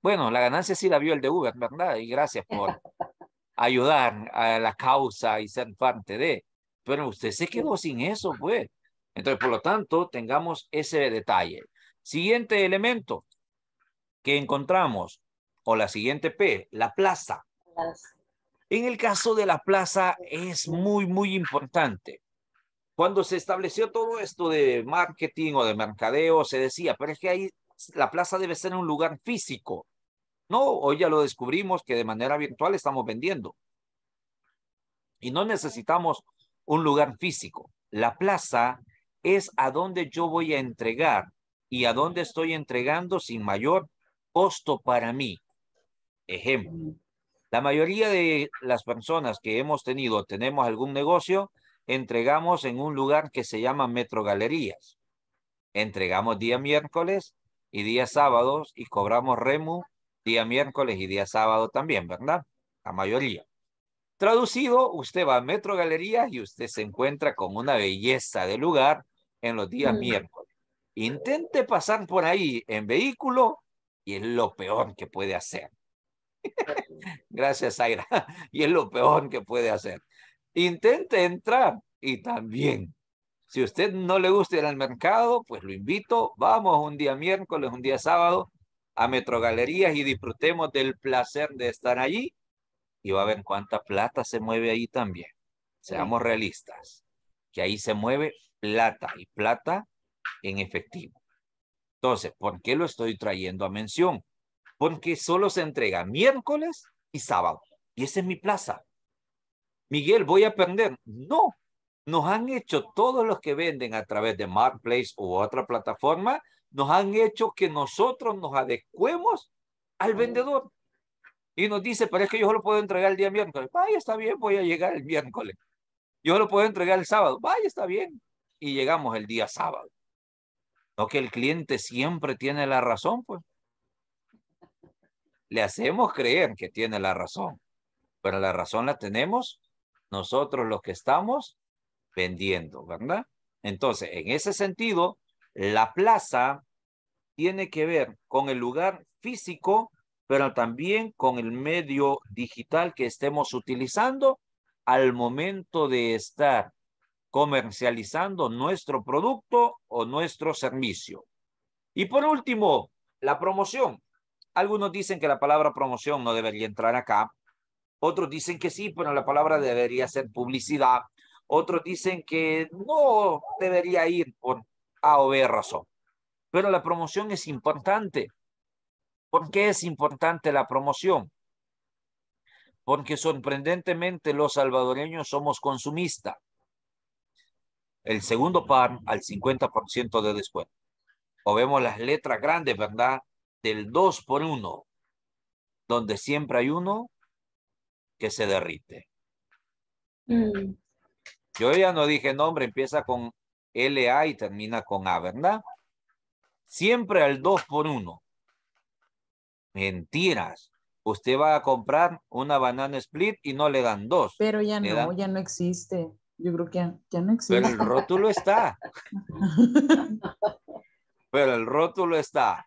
Bueno, la ganancia sí la vio el de Uber, ¿verdad? Y gracias por ayudar a la causa y ser parte de. Pero usted se quedó sin eso, pues. Entonces, por lo tanto, tengamos ese detalle. Siguiente elemento que encontramos, o la siguiente P, la plaza. En el caso de la plaza es muy, muy importante. Cuando se estableció todo esto de marketing o de mercadeo, se decía, pero es que ahí la plaza debe ser un lugar físico. No, hoy ya lo descubrimos que de manera virtual estamos vendiendo. Y no necesitamos un lugar físico. La plaza es a donde yo voy a entregar y a dónde estoy entregando sin mayor costo para mí. Ejemplo, la mayoría de las personas que hemos tenido, tenemos algún negocio, entregamos en un lugar que se llama Metro Galerías. Entregamos día miércoles y día sábados y cobramos remu día miércoles y día sábado también, ¿verdad? La mayoría. Traducido, usted va a Metro Galerías y usted se encuentra con una belleza de lugar en los días mm. miércoles. Intente pasar por ahí en vehículo y es lo peor que puede hacer. Gracias, Aira Y es lo peor que puede hacer intente entrar y también. Si usted no le gusta ir al mercado, pues lo invito. Vamos un día miércoles, un día sábado a Metro Galerías y disfrutemos del placer de estar allí. Y va a ver cuánta plata se mueve ahí también. Seamos realistas, que ahí se mueve plata y plata en efectivo. Entonces, ¿por qué lo estoy trayendo a mención? Porque solo se entrega miércoles y sábado. Y ese es mi plaza. Miguel, voy a perder. No, nos han hecho todos los que venden a través de Marketplace u otra plataforma, nos han hecho que nosotros nos adecuemos al oh. vendedor. Y nos dice, pero es que yo lo puedo entregar el día miércoles. Vaya, está bien, voy a llegar el miércoles. Yo lo puedo entregar el sábado. Vaya, está bien. Y llegamos el día sábado. No que el cliente siempre tiene la razón, pues. Le hacemos creer que tiene la razón, pero la razón la tenemos nosotros los que estamos vendiendo, ¿verdad? Entonces, en ese sentido, la plaza tiene que ver con el lugar físico, pero también con el medio digital que estemos utilizando al momento de estar comercializando nuestro producto o nuestro servicio. Y por último, la promoción. Algunos dicen que la palabra promoción no debería entrar acá, otros dicen que sí, pero la palabra debería ser publicidad. Otros dicen que no debería ir por A o B razón. Pero la promoción es importante. ¿Por qué es importante la promoción? Porque sorprendentemente los salvadoreños somos consumistas. El segundo par al 50% de descuento. O vemos las letras grandes, ¿verdad? Del 2 por 1, donde siempre hay uno que se derrite. Mm. Yo ya no dije nombre, empieza con LA y termina con A, ¿verdad? Siempre al 2 por 1. Mentiras. Usted va a comprar una banana split y no le dan dos. Pero ya no, ya no existe. Yo creo que ya, no existe. Pero el rótulo está. Pero el rótulo está.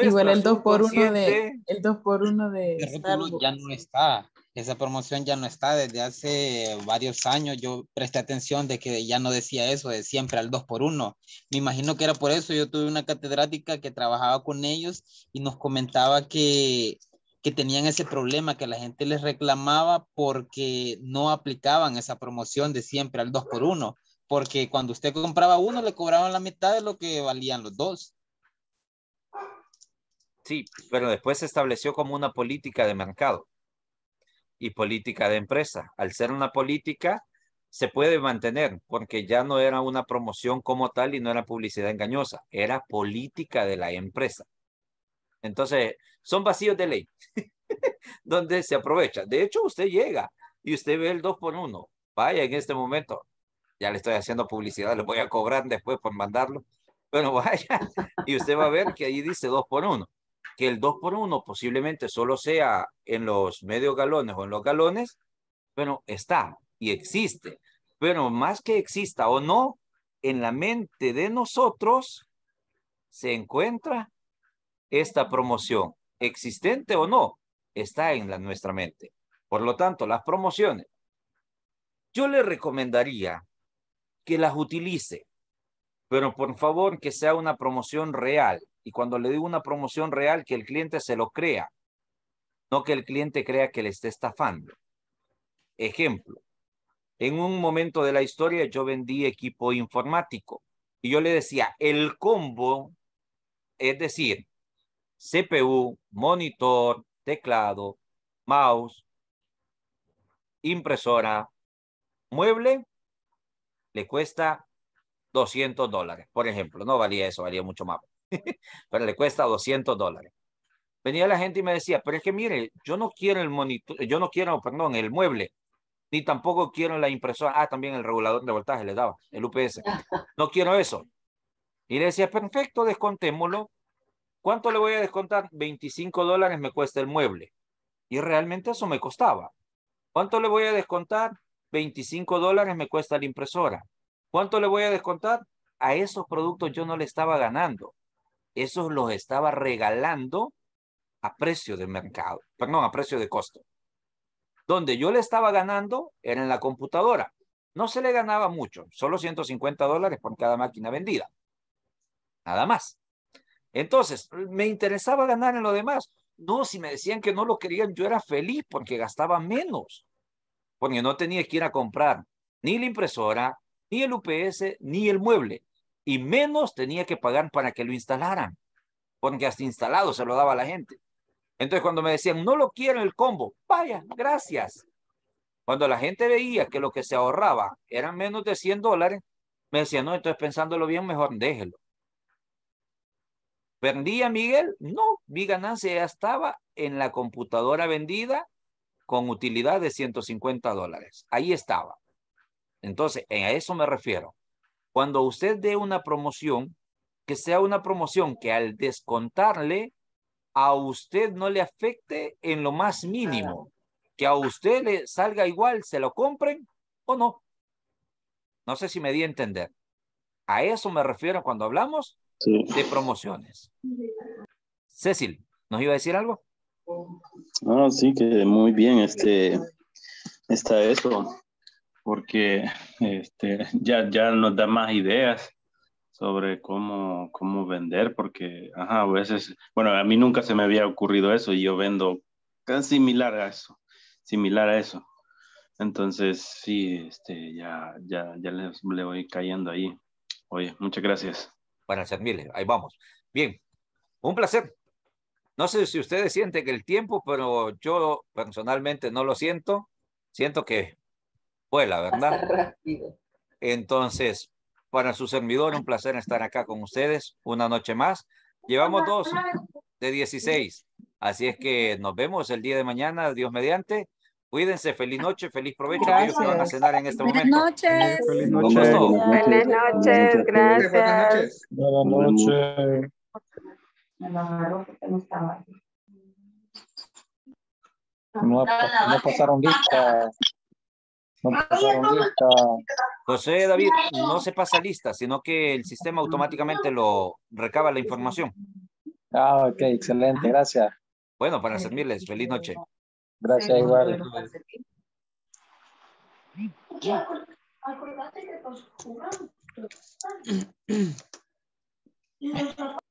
Igual el 2 por 1 de el 2 por 1 de el rótulo ya no está esa promoción ya no está desde hace varios años. Yo presté atención de que ya no decía eso, de siempre al 2 por uno, Me imagino que era por eso. Yo tuve una catedrática que trabajaba con ellos y nos comentaba que, tenían ese problema, que la gente les reclamaba porque no aplicaban esa promoción de siempre al 2 por uno Porque cuando usted compraba uno, le cobraban la mitad de lo que valían los dos. Sí, pero después se estableció como una política de mercado y política de empresa. Al ser una política, se puede mantener porque ya no era una promoción como tal y no era publicidad engañosa, era política de la empresa. Entonces, son vacíos de ley donde se aprovecha. De hecho, usted llega y usted ve el 2 por 1. Vaya, en este momento, ya le estoy haciendo publicidad, le voy a cobrar después por mandarlo. Bueno, vaya, y usted va a ver que ahí dice 2 por 1 que el 2 por 1 posiblemente solo sea en los medios galones o en los galones, pero está y existe. Pero más que exista o no, en la mente de nosotros se encuentra esta promoción, existente o no, está en nuestra mente. Por lo tanto, las promociones, yo le recomendaría que las utilice, pero por favor que sea una promoción real, y cuando le digo una promoción real, que el cliente se lo crea, no que el cliente crea que le esté estafando. Ejemplo, en un momento de la historia yo vendí equipo informático y yo le decía, el combo, es decir, CPU, monitor, teclado, mouse, impresora, mueble, le cuesta 200 dólares, por ejemplo. No valía eso, valía mucho más. pero le cuesta 200 dólares. Venía la gente y me decía, pero es que mire, yo no quiero el monitor, yo no quiero, perdón, el mueble, ni tampoco quiero la impresora, ah, también el regulador de voltaje le daba, el UPS, no quiero eso. Y le decía, perfecto, descontémoslo. ¿Cuánto le voy a descontar? 25 dólares me cuesta el mueble. Y realmente eso me costaba. ¿Cuánto le voy a descontar? 25 dólares me cuesta la impresora. ¿Cuánto le voy a descontar? A esos productos yo no le estaba ganando esos los estaba regalando a precio de mercado, perdón, a precio de costo. Donde yo le estaba ganando era en la computadora. No se le ganaba mucho, solo 150 dólares por cada máquina vendida. Nada más. Entonces, me interesaba ganar en lo demás. No, si me decían que no lo querían, yo era feliz porque gastaba menos, porque no tenía que ir a comprar ni la impresora, ni el UPS, ni el mueble y menos tenía que pagar para que lo instalaran, porque hasta instalado se lo daba la gente. Entonces cuando me decían, no lo quiero el combo, vaya, gracias. Cuando la gente veía que lo que se ahorraba eran menos de 100 dólares, me decían, no, entonces pensándolo bien, mejor déjelo. ¿Vendía Miguel? No, mi ganancia ya estaba en la computadora vendida con utilidad de 150 dólares. Ahí estaba. Entonces, a eso me refiero. Cuando usted dé una promoción, que sea una promoción que al descontarle a usted no le afecte en lo más mínimo, que a usted le salga igual, se lo compren o no. No sé si me di a entender. A eso me refiero cuando hablamos de promociones. Cecil, ¿nos iba a decir algo? Ah, sí, que muy bien, este, está eso porque este, ya, ya nos da más ideas sobre cómo, cómo vender, porque a veces, bueno, a mí nunca se me había ocurrido eso y yo vendo tan similar a eso, similar a eso. Entonces, sí, este, ya, ya, ya le, le voy cayendo ahí. Oye, muchas gracias. Para miles ahí vamos. Bien, un placer. No sé si ustedes sienten que el tiempo, pero yo personalmente no lo siento. Siento que pues, la ¿verdad? Entonces, para su servidor, un placer estar acá con ustedes una noche más. Llevamos dos de 16. Así es que nos vemos el día de mañana, Dios mediante. Cuídense, feliz noche, feliz provecho ellos a cenar en este momento. Noches. Buenas noches. Buenas noches, gracias. Buenas noches. pasaron lista. No pasa lista. José David, no se pasa lista, sino que el sistema automáticamente lo recaba la información. Ah, ok, excelente, gracias. Bueno, para servirles, feliz noche. Gracias, igual. Acordate que